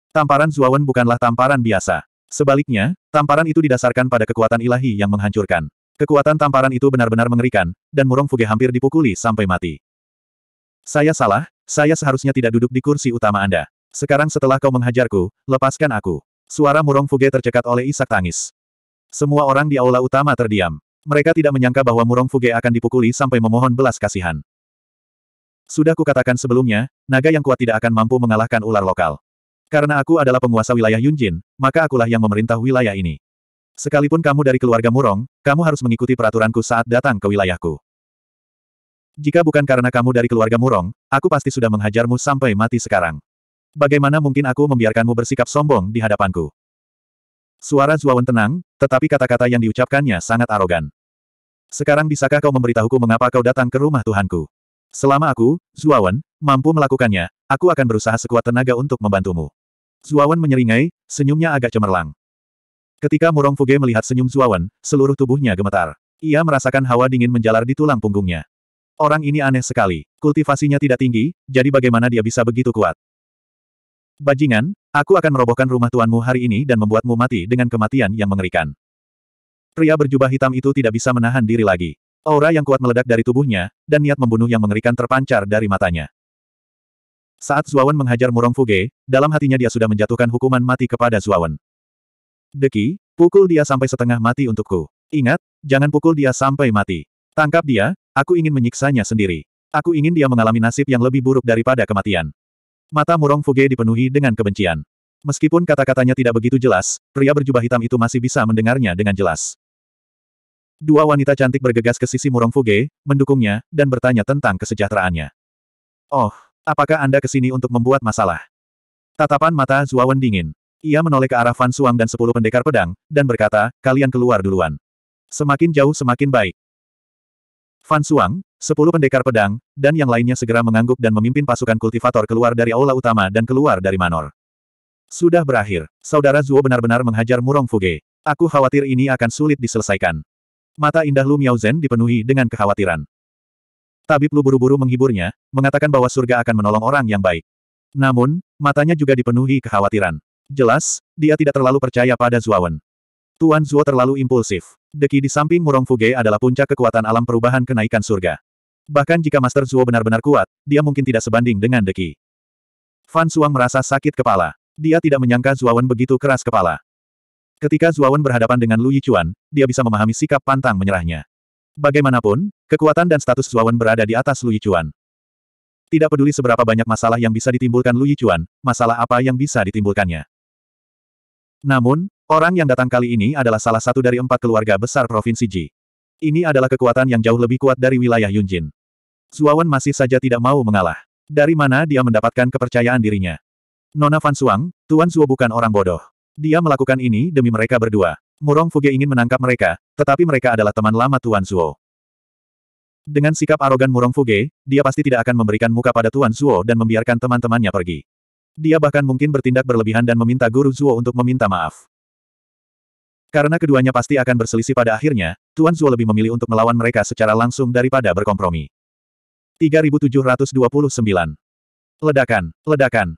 Tamparan Zuawan bukanlah tamparan biasa. Sebaliknya, tamparan itu didasarkan pada kekuatan ilahi yang menghancurkan. Kekuatan tamparan itu benar-benar mengerikan, dan Murong Fuge hampir dipukuli sampai mati. Saya salah, saya seharusnya tidak duduk di kursi utama Anda. Sekarang setelah kau menghajarku, lepaskan aku. Suara Murong Fuge tercekat oleh isak tangis. Semua orang di aula utama terdiam. Mereka tidak menyangka bahwa Murong Fuge akan dipukuli sampai memohon belas kasihan. Sudah kukatakan sebelumnya, naga yang kuat tidak akan mampu mengalahkan ular lokal. Karena aku adalah penguasa wilayah Yunjin, maka akulah yang memerintah wilayah ini. Sekalipun kamu dari keluarga Murong, kamu harus mengikuti peraturanku saat datang ke wilayahku. Jika bukan karena kamu dari keluarga Murong, aku pasti sudah menghajarmu sampai mati sekarang. Bagaimana mungkin aku membiarkanmu bersikap sombong di hadapanku? Suara Zuawan tenang, tetapi kata-kata yang diucapkannya sangat arogan. Sekarang bisakah kau memberitahuku mengapa kau datang ke rumah Tuhanku? Selama aku, Zuawan, mampu melakukannya, aku akan berusaha sekuat tenaga untuk membantumu. Zuawan menyeringai, senyumnya agak cemerlang. Ketika Murong Fuge melihat senyum Zuawan, seluruh tubuhnya gemetar. Ia merasakan hawa dingin menjalar di tulang punggungnya. Orang ini aneh sekali. Kultivasinya tidak tinggi, jadi bagaimana dia bisa begitu kuat? Bajingan, aku akan merobohkan rumah tuanmu hari ini dan membuatmu mati dengan kematian yang mengerikan. Pria berjubah hitam itu tidak bisa menahan diri lagi. Aura yang kuat meledak dari tubuhnya, dan niat membunuh yang mengerikan terpancar dari matanya. Saat Zuawan menghajar Murong Fuge, dalam hatinya dia sudah menjatuhkan hukuman mati kepada Zuawan. Deki, pukul dia sampai setengah mati untukku. Ingat, jangan pukul dia sampai mati. Tangkap dia, aku ingin menyiksanya sendiri. Aku ingin dia mengalami nasib yang lebih buruk daripada kematian. Mata Murong Fuge dipenuhi dengan kebencian. Meskipun kata-katanya tidak begitu jelas, pria berjubah hitam itu masih bisa mendengarnya dengan jelas. Dua wanita cantik bergegas ke sisi Murong Fuge, mendukungnya, dan bertanya tentang kesejahteraannya. Oh, Apakah Anda ke sini untuk membuat masalah? Tatapan mata Zuawan dingin. Ia menoleh ke arah Fan Suang dan sepuluh pendekar pedang, dan berkata, kalian keluar duluan. Semakin jauh semakin baik. Fan Suang, sepuluh pendekar pedang, dan yang lainnya segera mengangguk dan memimpin pasukan kultivator keluar dari aula utama dan keluar dari Manor. Sudah berakhir, saudara Zuo benar-benar menghajar Murong Fuge. Aku khawatir ini akan sulit diselesaikan. Mata indah Lu Miao Zhen dipenuhi dengan kekhawatiran. Tabib Lu buru-buru menghiburnya, mengatakan bahwa surga akan menolong orang yang baik. Namun, matanya juga dipenuhi kekhawatiran. Jelas, dia tidak terlalu percaya pada Zuawan. Tuan Zuo terlalu impulsif. Deki di samping Murong Fuge adalah puncak kekuatan alam perubahan kenaikan surga. Bahkan jika Master Zuo benar-benar kuat, dia mungkin tidak sebanding dengan Deki. Fan Suang merasa sakit kepala. Dia tidak menyangka Zuawan begitu keras kepala. Ketika Zuawan berhadapan dengan Lu Yichuan, dia bisa memahami sikap pantang menyerahnya. Bagaimanapun, kekuatan dan status Zuawan berada di atas Lu Yichuan. Tidak peduli seberapa banyak masalah yang bisa ditimbulkan Lu Yichuan, masalah apa yang bisa ditimbulkannya. Namun, orang yang datang kali ini adalah salah satu dari empat keluarga besar Provinsi Ji. Ini adalah kekuatan yang jauh lebih kuat dari wilayah Yunjin. Zuawan masih saja tidak mau mengalah. Dari mana dia mendapatkan kepercayaan dirinya? Nona Fan Suang, Tuan Zuo bukan orang bodoh. Dia melakukan ini demi mereka berdua. Murong Fuge ingin menangkap mereka, tetapi mereka adalah teman lama Tuan Zuo. Dengan sikap arogan Murong Fuge, dia pasti tidak akan memberikan muka pada Tuan Zuo dan membiarkan teman-temannya pergi. Dia bahkan mungkin bertindak berlebihan dan meminta Guru Zuo untuk meminta maaf. Karena keduanya pasti akan berselisih pada akhirnya, Tuan Zuo lebih memilih untuk melawan mereka secara langsung daripada berkompromi. 3729 Ledakan, ledakan,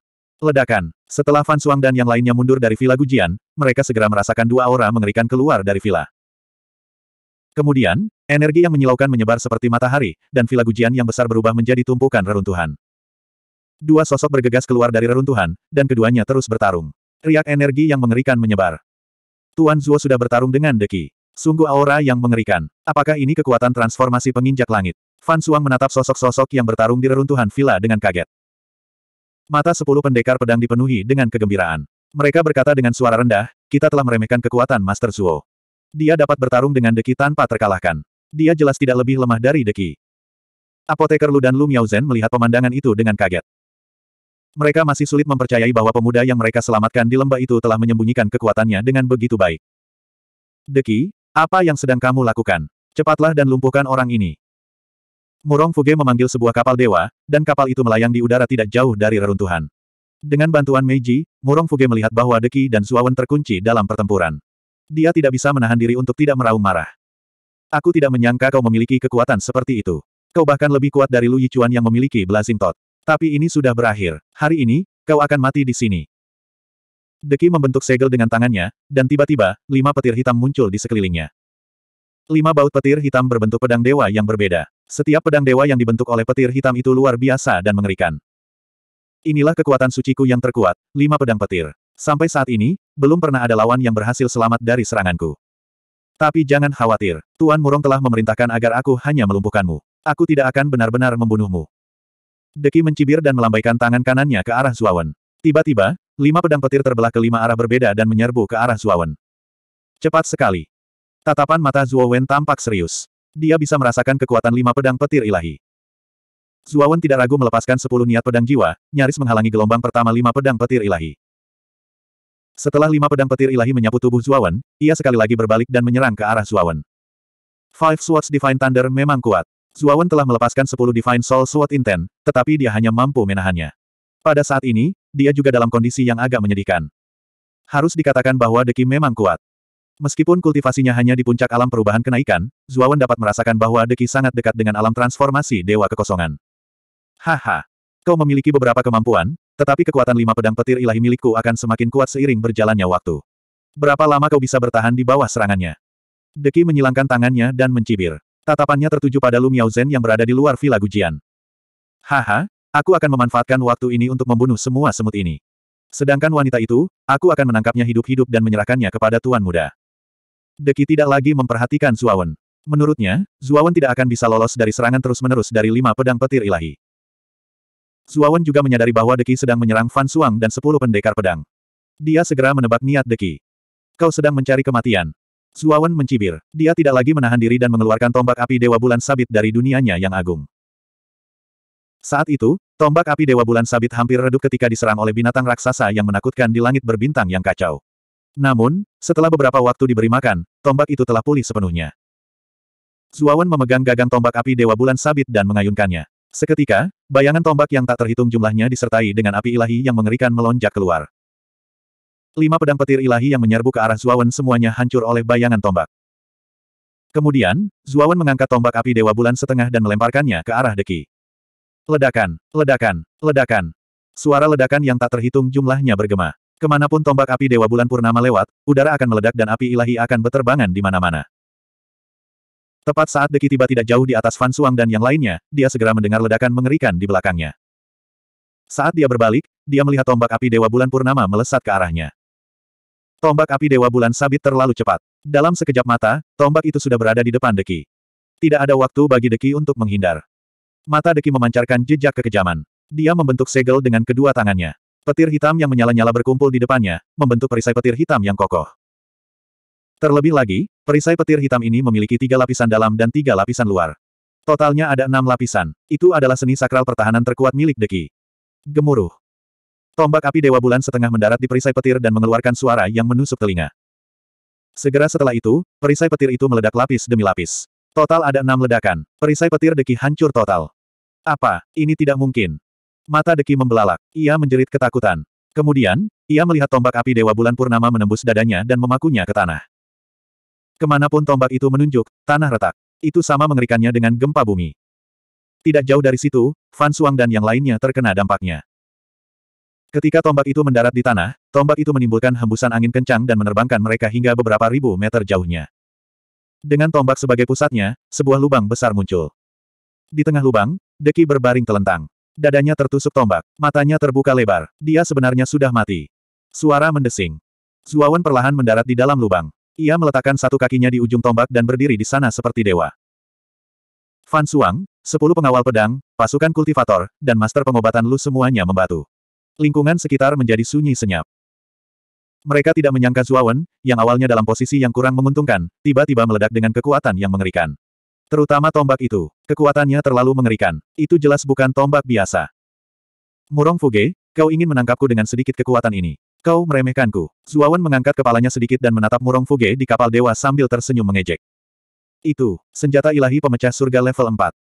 Ledakan. Setelah Fan Suang dan yang lainnya mundur dari Villa Gujian, mereka segera merasakan dua aura mengerikan keluar dari villa. Kemudian, energi yang menyilaukan menyebar seperti matahari, dan Villa Gujian yang besar berubah menjadi tumpukan reruntuhan. Dua sosok bergegas keluar dari reruntuhan, dan keduanya terus bertarung. Riak energi yang mengerikan menyebar. Tuan Zuo sudah bertarung dengan Deki. Sungguh aura yang mengerikan. Apakah ini kekuatan transformasi penginjak langit? Fan Suang menatap sosok-sosok yang bertarung di reruntuhan villa dengan kaget. Mata sepuluh pendekar pedang dipenuhi dengan kegembiraan. Mereka berkata dengan suara rendah, kita telah meremehkan kekuatan Master Zuo. Dia dapat bertarung dengan Deki tanpa terkalahkan. Dia jelas tidak lebih lemah dari Deki. Apoteker Lu dan Lu Miaozen melihat pemandangan itu dengan kaget. Mereka masih sulit mempercayai bahwa pemuda yang mereka selamatkan di lembah itu telah menyembunyikan kekuatannya dengan begitu baik. Deki, apa yang sedang kamu lakukan? Cepatlah dan lumpuhkan orang ini. Murong Fuge memanggil sebuah kapal dewa, dan kapal itu melayang di udara tidak jauh dari reruntuhan. Dengan bantuan Meiji, Murong Fuge melihat bahwa Deki dan Suawen terkunci dalam pertempuran. Dia tidak bisa menahan diri untuk tidak meraung marah. Aku tidak menyangka kau memiliki kekuatan seperti itu. Kau bahkan lebih kuat dari Lu Yichuan yang memiliki Blazing Tot. Tapi ini sudah berakhir. Hari ini, kau akan mati di sini. Deki membentuk segel dengan tangannya, dan tiba-tiba, lima petir hitam muncul di sekelilingnya. Lima baut petir hitam berbentuk pedang dewa yang berbeda. Setiap pedang dewa yang dibentuk oleh petir hitam itu luar biasa dan mengerikan. Inilah kekuatan suciku yang terkuat, lima pedang petir. Sampai saat ini, belum pernah ada lawan yang berhasil selamat dari seranganku. Tapi jangan khawatir, Tuan Murong telah memerintahkan agar aku hanya melumpuhkanmu. Aku tidak akan benar-benar membunuhmu. Deki mencibir dan melambaikan tangan kanannya ke arah Zuawan. Tiba-tiba, lima pedang petir terbelah ke lima arah berbeda dan menyerbu ke arah Zuawan. Cepat sekali. Tatapan mata Zuawan tampak serius. Dia bisa merasakan kekuatan lima pedang petir ilahi. Zuawan tidak ragu melepaskan sepuluh niat pedang jiwa, nyaris menghalangi gelombang pertama lima pedang petir ilahi. Setelah lima pedang petir ilahi menyapu tubuh Zuawan, ia sekali lagi berbalik dan menyerang ke arah Zuawan. Five Swords Divine Thunder memang kuat. Zuawan telah melepaskan sepuluh Divine Soul Sword Intent, tetapi dia hanya mampu menahannya. Pada saat ini, dia juga dalam kondisi yang agak menyedihkan. Harus dikatakan bahwa Deki memang kuat. Meskipun kultivasinya hanya di puncak alam perubahan kenaikan, Zuawan dapat merasakan bahwa Deki sangat dekat dengan alam transformasi Dewa Kekosongan. Haha. Kau memiliki beberapa kemampuan, tetapi kekuatan lima pedang petir ilahi milikku akan semakin kuat seiring berjalannya waktu. Berapa lama kau bisa bertahan di bawah serangannya? Deki menyilangkan tangannya dan mencibir. Tatapannya tertuju pada Lu Miao Zhen yang berada di luar Villa Gujian. Haha, aku akan memanfaatkan waktu ini untuk membunuh semua semut ini. Sedangkan wanita itu, aku akan menangkapnya hidup-hidup dan menyerahkannya kepada Tuan Muda. Deki tidak lagi memperhatikan Zuawan. Menurutnya, Zuawan tidak akan bisa lolos dari serangan terus-menerus dari lima pedang petir ilahi. Zuawan juga menyadari bahwa Deki sedang menyerang Fan Suang dan sepuluh pendekar pedang. Dia segera menebak niat Deki. Kau sedang mencari kematian. Zuawan mencibir. Dia tidak lagi menahan diri dan mengeluarkan tombak api Dewa Bulan Sabit dari dunianya yang agung. Saat itu, tombak api Dewa Bulan Sabit hampir redup ketika diserang oleh binatang raksasa yang menakutkan di langit berbintang yang kacau. Namun, setelah beberapa waktu diberi makan, tombak itu telah pulih sepenuhnya. Zuawan memegang gagang tombak api Dewa Bulan Sabit dan mengayunkannya. Seketika, bayangan tombak yang tak terhitung jumlahnya disertai dengan api ilahi yang mengerikan melonjak keluar. Lima pedang petir ilahi yang menyerbu ke arah Zuawan semuanya hancur oleh bayangan tombak. Kemudian, Zuawan mengangkat tombak api Dewa Bulan setengah dan melemparkannya ke arah Deki. Ledakan, ledakan, ledakan. Suara ledakan yang tak terhitung jumlahnya bergema. Kemanapun tombak api Dewa Bulan Purnama lewat, udara akan meledak dan api ilahi akan beterbangan di mana-mana. Tepat saat Deki tiba tidak jauh di atas Fan Suang dan yang lainnya, dia segera mendengar ledakan mengerikan di belakangnya. Saat dia berbalik, dia melihat tombak api Dewa Bulan Purnama melesat ke arahnya. Tombak api Dewa Bulan sabit terlalu cepat. Dalam sekejap mata, tombak itu sudah berada di depan Deki. Tidak ada waktu bagi Deki untuk menghindar. Mata Deki memancarkan jejak kekejaman. Dia membentuk segel dengan kedua tangannya. Petir hitam yang menyala-nyala berkumpul di depannya, membentuk perisai petir hitam yang kokoh. Terlebih lagi, perisai petir hitam ini memiliki tiga lapisan dalam dan tiga lapisan luar. Totalnya ada enam lapisan. Itu adalah seni sakral pertahanan terkuat milik Deki. Gemuruh. Tombak api Dewa Bulan setengah mendarat di perisai petir dan mengeluarkan suara yang menusuk telinga. Segera setelah itu, perisai petir itu meledak lapis demi lapis. Total ada enam ledakan. Perisai petir Deki hancur total. Apa? Ini tidak mungkin. Mata Deki membelalak. Ia menjerit ketakutan. Kemudian, ia melihat tombak api Dewa Bulan Purnama menembus dadanya dan memakunya ke tanah. Kemanapun tombak itu menunjuk, tanah retak. Itu sama mengerikannya dengan gempa bumi. Tidak jauh dari situ, Fan Suang dan yang lainnya terkena dampaknya. Ketika tombak itu mendarat di tanah, tombak itu menimbulkan hembusan angin kencang dan menerbangkan mereka hingga beberapa ribu meter jauhnya. Dengan tombak sebagai pusatnya, sebuah lubang besar muncul. Di tengah lubang, Deki berbaring telentang dadanya tertusuk tombak, matanya terbuka lebar, dia sebenarnya sudah mati. Suara mendesing. Zuawan perlahan mendarat di dalam lubang. Ia meletakkan satu kakinya di ujung tombak dan berdiri di sana seperti dewa. Fan Suang, sepuluh pengawal pedang, pasukan kultivator, dan master pengobatan Lu semuanya membatu. Lingkungan sekitar menjadi sunyi senyap. Mereka tidak menyangka Zuawan, yang awalnya dalam posisi yang kurang menguntungkan, tiba-tiba meledak dengan kekuatan yang mengerikan. Terutama tombak itu, kekuatannya terlalu mengerikan. Itu jelas bukan tombak biasa. Murong Fuge, kau ingin menangkapku dengan sedikit kekuatan ini. Kau meremehkanku. Zuawan mengangkat kepalanya sedikit dan menatap Murong Fuge di kapal dewa sambil tersenyum mengejek. Itu, senjata ilahi pemecah surga level 4.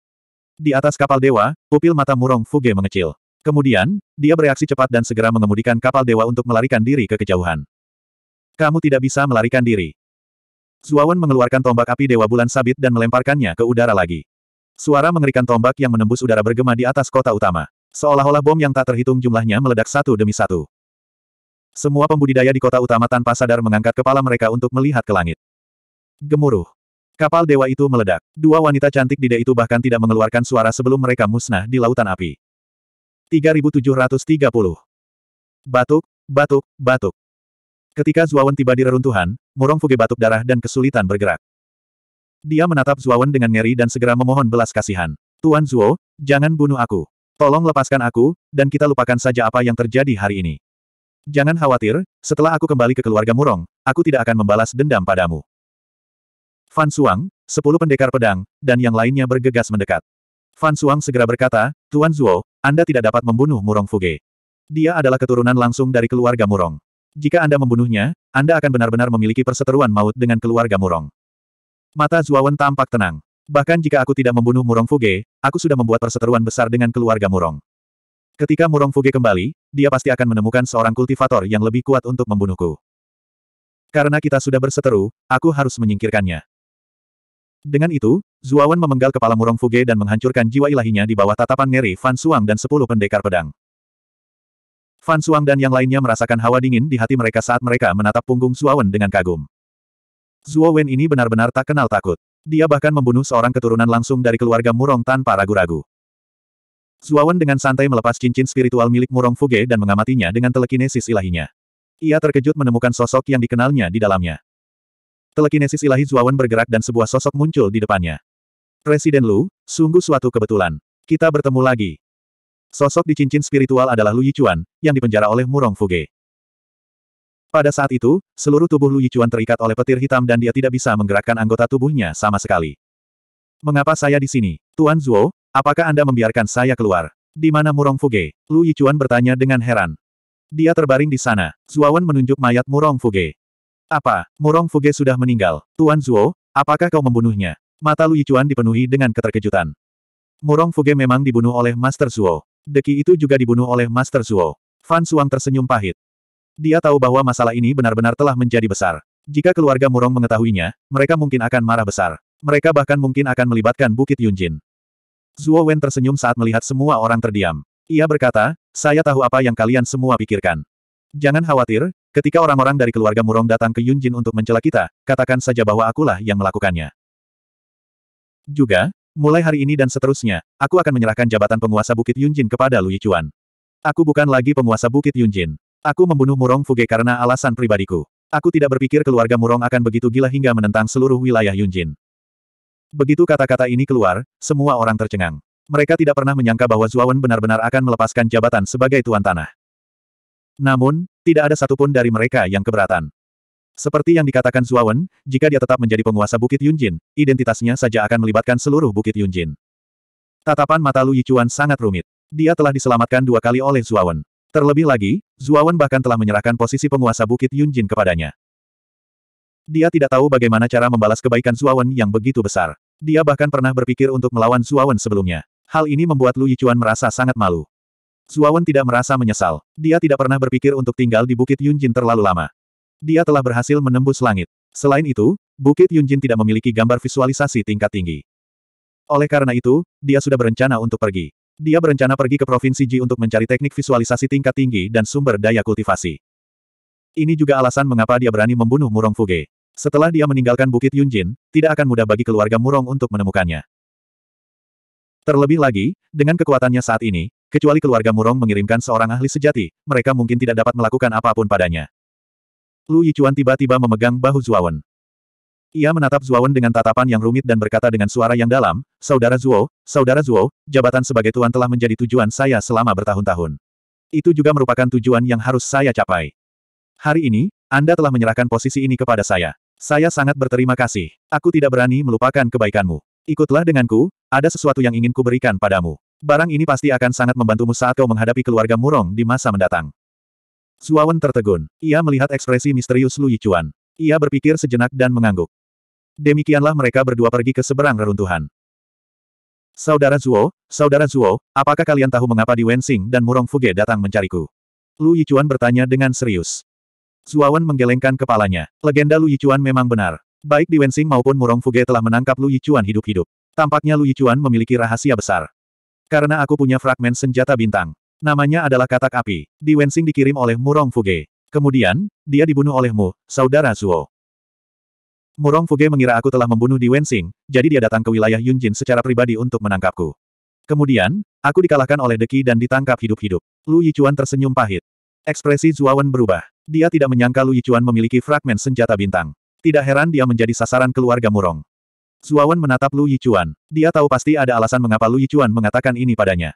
Di atas kapal dewa, pupil mata Murong Fuge mengecil. Kemudian, dia bereaksi cepat dan segera mengemudikan kapal dewa untuk melarikan diri ke kejauhan. Kamu tidak bisa melarikan diri. Zuawan mengeluarkan tombak api Dewa Bulan Sabit dan melemparkannya ke udara lagi. Suara mengerikan tombak yang menembus udara bergema di atas kota utama. Seolah-olah bom yang tak terhitung jumlahnya meledak satu demi satu. Semua pembudidaya di kota utama tanpa sadar mengangkat kepala mereka untuk melihat ke langit. Gemuruh. Kapal dewa itu meledak. Dua wanita cantik di itu bahkan tidak mengeluarkan suara sebelum mereka musnah di lautan api. 3730. Batuk, batuk, batuk. Ketika Zuawan tiba di reruntuhan, Murong Fuge batuk darah dan kesulitan bergerak. Dia menatap Zuawan dengan ngeri dan segera memohon belas kasihan. Tuan Zuo, jangan bunuh aku. Tolong lepaskan aku, dan kita lupakan saja apa yang terjadi hari ini. Jangan khawatir, setelah aku kembali ke keluarga Murong, aku tidak akan membalas dendam padamu. Fan Suang, sepuluh pendekar pedang, dan yang lainnya bergegas mendekat. Fan Suang segera berkata, Tuan Zuo, Anda tidak dapat membunuh Murong Fuge. Dia adalah keturunan langsung dari keluarga Murong. Jika Anda membunuhnya, Anda akan benar-benar memiliki perseteruan maut dengan keluarga Murong. Mata Zuawan tampak tenang. Bahkan jika aku tidak membunuh Murong Fuge, aku sudah membuat perseteruan besar dengan keluarga Murong. Ketika Murong Fuge kembali, dia pasti akan menemukan seorang kultivator yang lebih kuat untuk membunuhku. Karena kita sudah berseteru, aku harus menyingkirkannya. Dengan itu, Zuawan memenggal kepala Murong Fuge dan menghancurkan jiwa ilahinya di bawah tatapan ngeri Fan Suang dan sepuluh pendekar pedang. Fan Suang dan yang lainnya merasakan hawa dingin di hati mereka saat mereka menatap punggung Suawen dengan kagum. Zuo Wen ini benar-benar tak kenal takut. Dia bahkan membunuh seorang keturunan langsung dari keluarga Murong tanpa ragu-ragu. Zuawan dengan santai melepas cincin spiritual milik Murong Fuge dan mengamatinya dengan telekinesis ilahinya. Ia terkejut menemukan sosok yang dikenalnya di dalamnya. Telekinesis ilahi Zuawan bergerak dan sebuah sosok muncul di depannya. Presiden Lu, sungguh suatu kebetulan. Kita bertemu lagi. Sosok di cincin spiritual adalah Lu Yichuan, yang dipenjara oleh Murong Fuge. Pada saat itu, seluruh tubuh Lu Yichuan terikat oleh petir hitam dan dia tidak bisa menggerakkan anggota tubuhnya sama sekali. Mengapa saya di sini? Tuan Zuo, apakah Anda membiarkan saya keluar? Di mana Murong Fuge? Lu Yichuan bertanya dengan heran. Dia terbaring di sana. Zuawan menunjuk mayat Murong Fuge. Apa, Murong Fuge sudah meninggal? Tuan Zuo, apakah kau membunuhnya? Mata Lu Yichuan dipenuhi dengan keterkejutan. Murong Fuge memang dibunuh oleh Master Zuo. Deki itu juga dibunuh oleh Master Zuo. Fan Suang tersenyum pahit. Dia tahu bahwa masalah ini benar-benar telah menjadi besar. Jika keluarga Murong mengetahuinya, mereka mungkin akan marah besar. Mereka bahkan mungkin akan melibatkan Bukit Yunjin. Zuo Wen tersenyum saat melihat semua orang terdiam. Ia berkata, saya tahu apa yang kalian semua pikirkan. Jangan khawatir, ketika orang-orang dari keluarga Murong datang ke Yunjin untuk mencela kita, katakan saja bahwa akulah yang melakukannya. Juga, Mulai hari ini dan seterusnya, aku akan menyerahkan jabatan penguasa Bukit Yunjin kepada Lu Yichuan. Aku bukan lagi penguasa Bukit Yunjin. Aku membunuh Murong Fuge karena alasan pribadiku. Aku tidak berpikir keluarga Murong akan begitu gila hingga menentang seluruh wilayah Yunjin. Begitu kata-kata ini keluar, semua orang tercengang. Mereka tidak pernah menyangka bahwa Zuawan benar-benar akan melepaskan jabatan sebagai tuan tanah. Namun, tidak ada satupun dari mereka yang keberatan. Seperti yang dikatakan Zuawan, jika dia tetap menjadi penguasa Bukit Yunjin, identitasnya saja akan melibatkan seluruh Bukit Yunjin. Tatapan mata Lu Yichuan sangat rumit. Dia telah diselamatkan dua kali oleh Zuawan. Terlebih lagi, Zuawan bahkan telah menyerahkan posisi penguasa Bukit Yunjin kepadanya. Dia tidak tahu bagaimana cara membalas kebaikan Zuawan yang begitu besar. Dia bahkan pernah berpikir untuk melawan Zuawan sebelumnya. Hal ini membuat Lu Yichuan merasa sangat malu. Zuawan tidak merasa menyesal. Dia tidak pernah berpikir untuk tinggal di Bukit Yunjin terlalu lama. Dia telah berhasil menembus langit. Selain itu, Bukit Yunjin tidak memiliki gambar visualisasi tingkat tinggi. Oleh karena itu, dia sudah berencana untuk pergi. Dia berencana pergi ke Provinsi Ji untuk mencari teknik visualisasi tingkat tinggi dan sumber daya kultivasi. Ini juga alasan mengapa dia berani membunuh Murong Fuge. Setelah dia meninggalkan Bukit Yunjin, tidak akan mudah bagi keluarga Murong untuk menemukannya. Terlebih lagi, dengan kekuatannya saat ini, kecuali keluarga Murong mengirimkan seorang ahli sejati, mereka mungkin tidak dapat melakukan apapun padanya. Lu Yichuan tiba-tiba memegang bahu Zuawan. Ia menatap Zuawan dengan tatapan yang rumit dan berkata dengan suara yang dalam, Saudara Zuo, Saudara Zuo, jabatan sebagai tuan telah menjadi tujuan saya selama bertahun-tahun. Itu juga merupakan tujuan yang harus saya capai. Hari ini, Anda telah menyerahkan posisi ini kepada saya. Saya sangat berterima kasih. Aku tidak berani melupakan kebaikanmu. Ikutlah denganku, ada sesuatu yang ingin kuberikan padamu. Barang ini pasti akan sangat membantumu saat kau menghadapi keluarga Murong di masa mendatang. Suawan tertegun. Ia melihat ekspresi misterius Lu Yichuan. Ia berpikir sejenak dan mengangguk. Demikianlah mereka berdua pergi ke seberang reruntuhan. Saudara Zuo, Saudara Zuo, apakah kalian tahu mengapa di Wensing dan Murong Fuge datang mencariku? Lu Yichuan bertanya dengan serius. Zuawan menggelengkan kepalanya. Legenda Lu Yichuan memang benar. Baik di Wensing maupun Murong Fuge telah menangkap Lu Yichuan hidup-hidup. Tampaknya Lu Yichuan memiliki rahasia besar. Karena aku punya fragmen senjata bintang. Namanya adalah katak api. Di Wensing dikirim oleh Murong Fuge. Kemudian, dia dibunuh olehmu, saudara Zuo. Murong Fuge mengira aku telah membunuh Di Wensing, jadi dia datang ke wilayah Yunjin secara pribadi untuk menangkapku. Kemudian, aku dikalahkan oleh Deki dan ditangkap hidup-hidup. Lu Yichuan tersenyum pahit. Ekspresi Zuawan berubah. Dia tidak menyangka Lu Yichuan memiliki fragmen senjata bintang. Tidak heran dia menjadi sasaran keluarga Murong. Zuawan menatap Lu Yichuan. Dia tahu pasti ada alasan mengapa Lu Yichuan mengatakan ini padanya.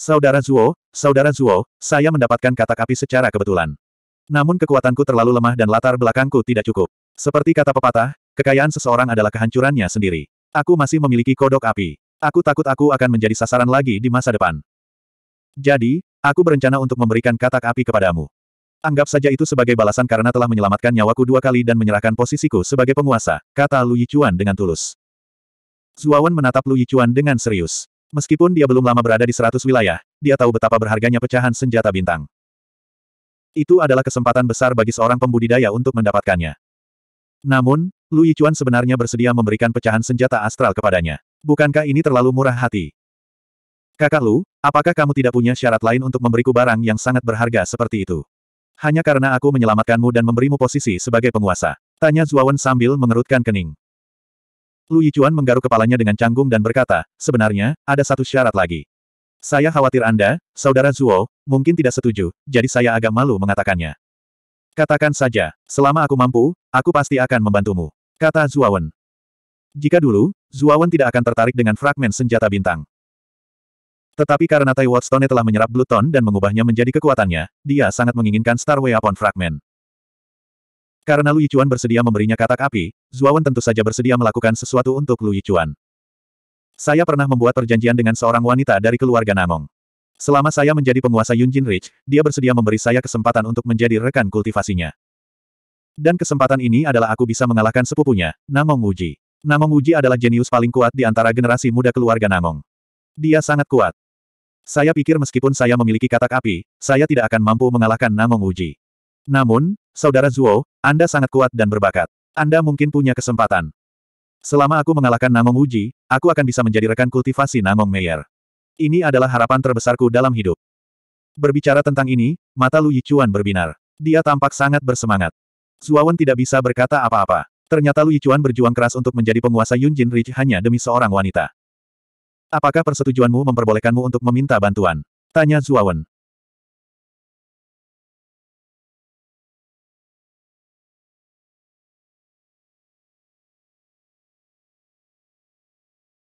Saudara Zuo, Saudara Zuo, saya mendapatkan katak api secara kebetulan. Namun kekuatanku terlalu lemah dan latar belakangku tidak cukup. Seperti kata pepatah, kekayaan seseorang adalah kehancurannya sendiri. Aku masih memiliki kodok api. Aku takut aku akan menjadi sasaran lagi di masa depan. Jadi, aku berencana untuk memberikan katak api kepadamu. Anggap saja itu sebagai balasan karena telah menyelamatkan nyawaku dua kali dan menyerahkan posisiku sebagai penguasa, kata Lu Yichuan dengan tulus. Zuawan menatap Lu Yichuan dengan serius. Meskipun dia belum lama berada di seratus wilayah, dia tahu betapa berharganya pecahan senjata bintang. Itu adalah kesempatan besar bagi seorang pembudidaya untuk mendapatkannya. Namun, Lu Yichuan sebenarnya bersedia memberikan pecahan senjata astral kepadanya. Bukankah ini terlalu murah hati? Kakak Lu, apakah kamu tidak punya syarat lain untuk memberiku barang yang sangat berharga seperti itu? Hanya karena aku menyelamatkanmu dan memberimu posisi sebagai penguasa. Tanya Zuawan sambil mengerutkan kening. Lu Yichuan menggaruk kepalanya dengan canggung dan berkata, sebenarnya, ada satu syarat lagi. Saya khawatir Anda, Saudara Zuo, mungkin tidak setuju, jadi saya agak malu mengatakannya. Katakan saja, selama aku mampu, aku pasti akan membantumu. Kata Zuawan. Jika dulu, Zuawan tidak akan tertarik dengan fragmen senjata bintang. Tetapi karena Tai Watstone telah menyerap Bluton dan mengubahnya menjadi kekuatannya, dia sangat menginginkan Star Weapon Fragment. Karena Lu Yichuan bersedia memberinya katak api, Zuawan tentu saja bersedia melakukan sesuatu untuk Lu Yichuan. Saya pernah membuat perjanjian dengan seorang wanita dari keluarga Namong. Selama saya menjadi penguasa Yunjin Rich, dia bersedia memberi saya kesempatan untuk menjadi rekan kultivasinya. Dan kesempatan ini adalah aku bisa mengalahkan sepupunya, Namong Wuji. Namong Wuji adalah jenius paling kuat di antara generasi muda keluarga Namong. Dia sangat kuat. Saya pikir meskipun saya memiliki katak api, saya tidak akan mampu mengalahkan Namong Wuji. Namun, Saudara Zuo, Anda sangat kuat dan berbakat. Anda mungkin punya kesempatan. Selama aku mengalahkan Namong Uji, aku akan bisa menjadi rekan kultivasi Namong Meyer. Ini adalah harapan terbesarku dalam hidup. Berbicara tentang ini, mata Lu Yichuan berbinar. Dia tampak sangat bersemangat. Zuawan tidak bisa berkata apa-apa. Ternyata Lu Yichuan berjuang keras untuk menjadi penguasa Yunjin Ridge hanya demi seorang wanita. Apakah persetujuanmu memperbolehkanmu untuk meminta bantuan? Tanya Zuawan.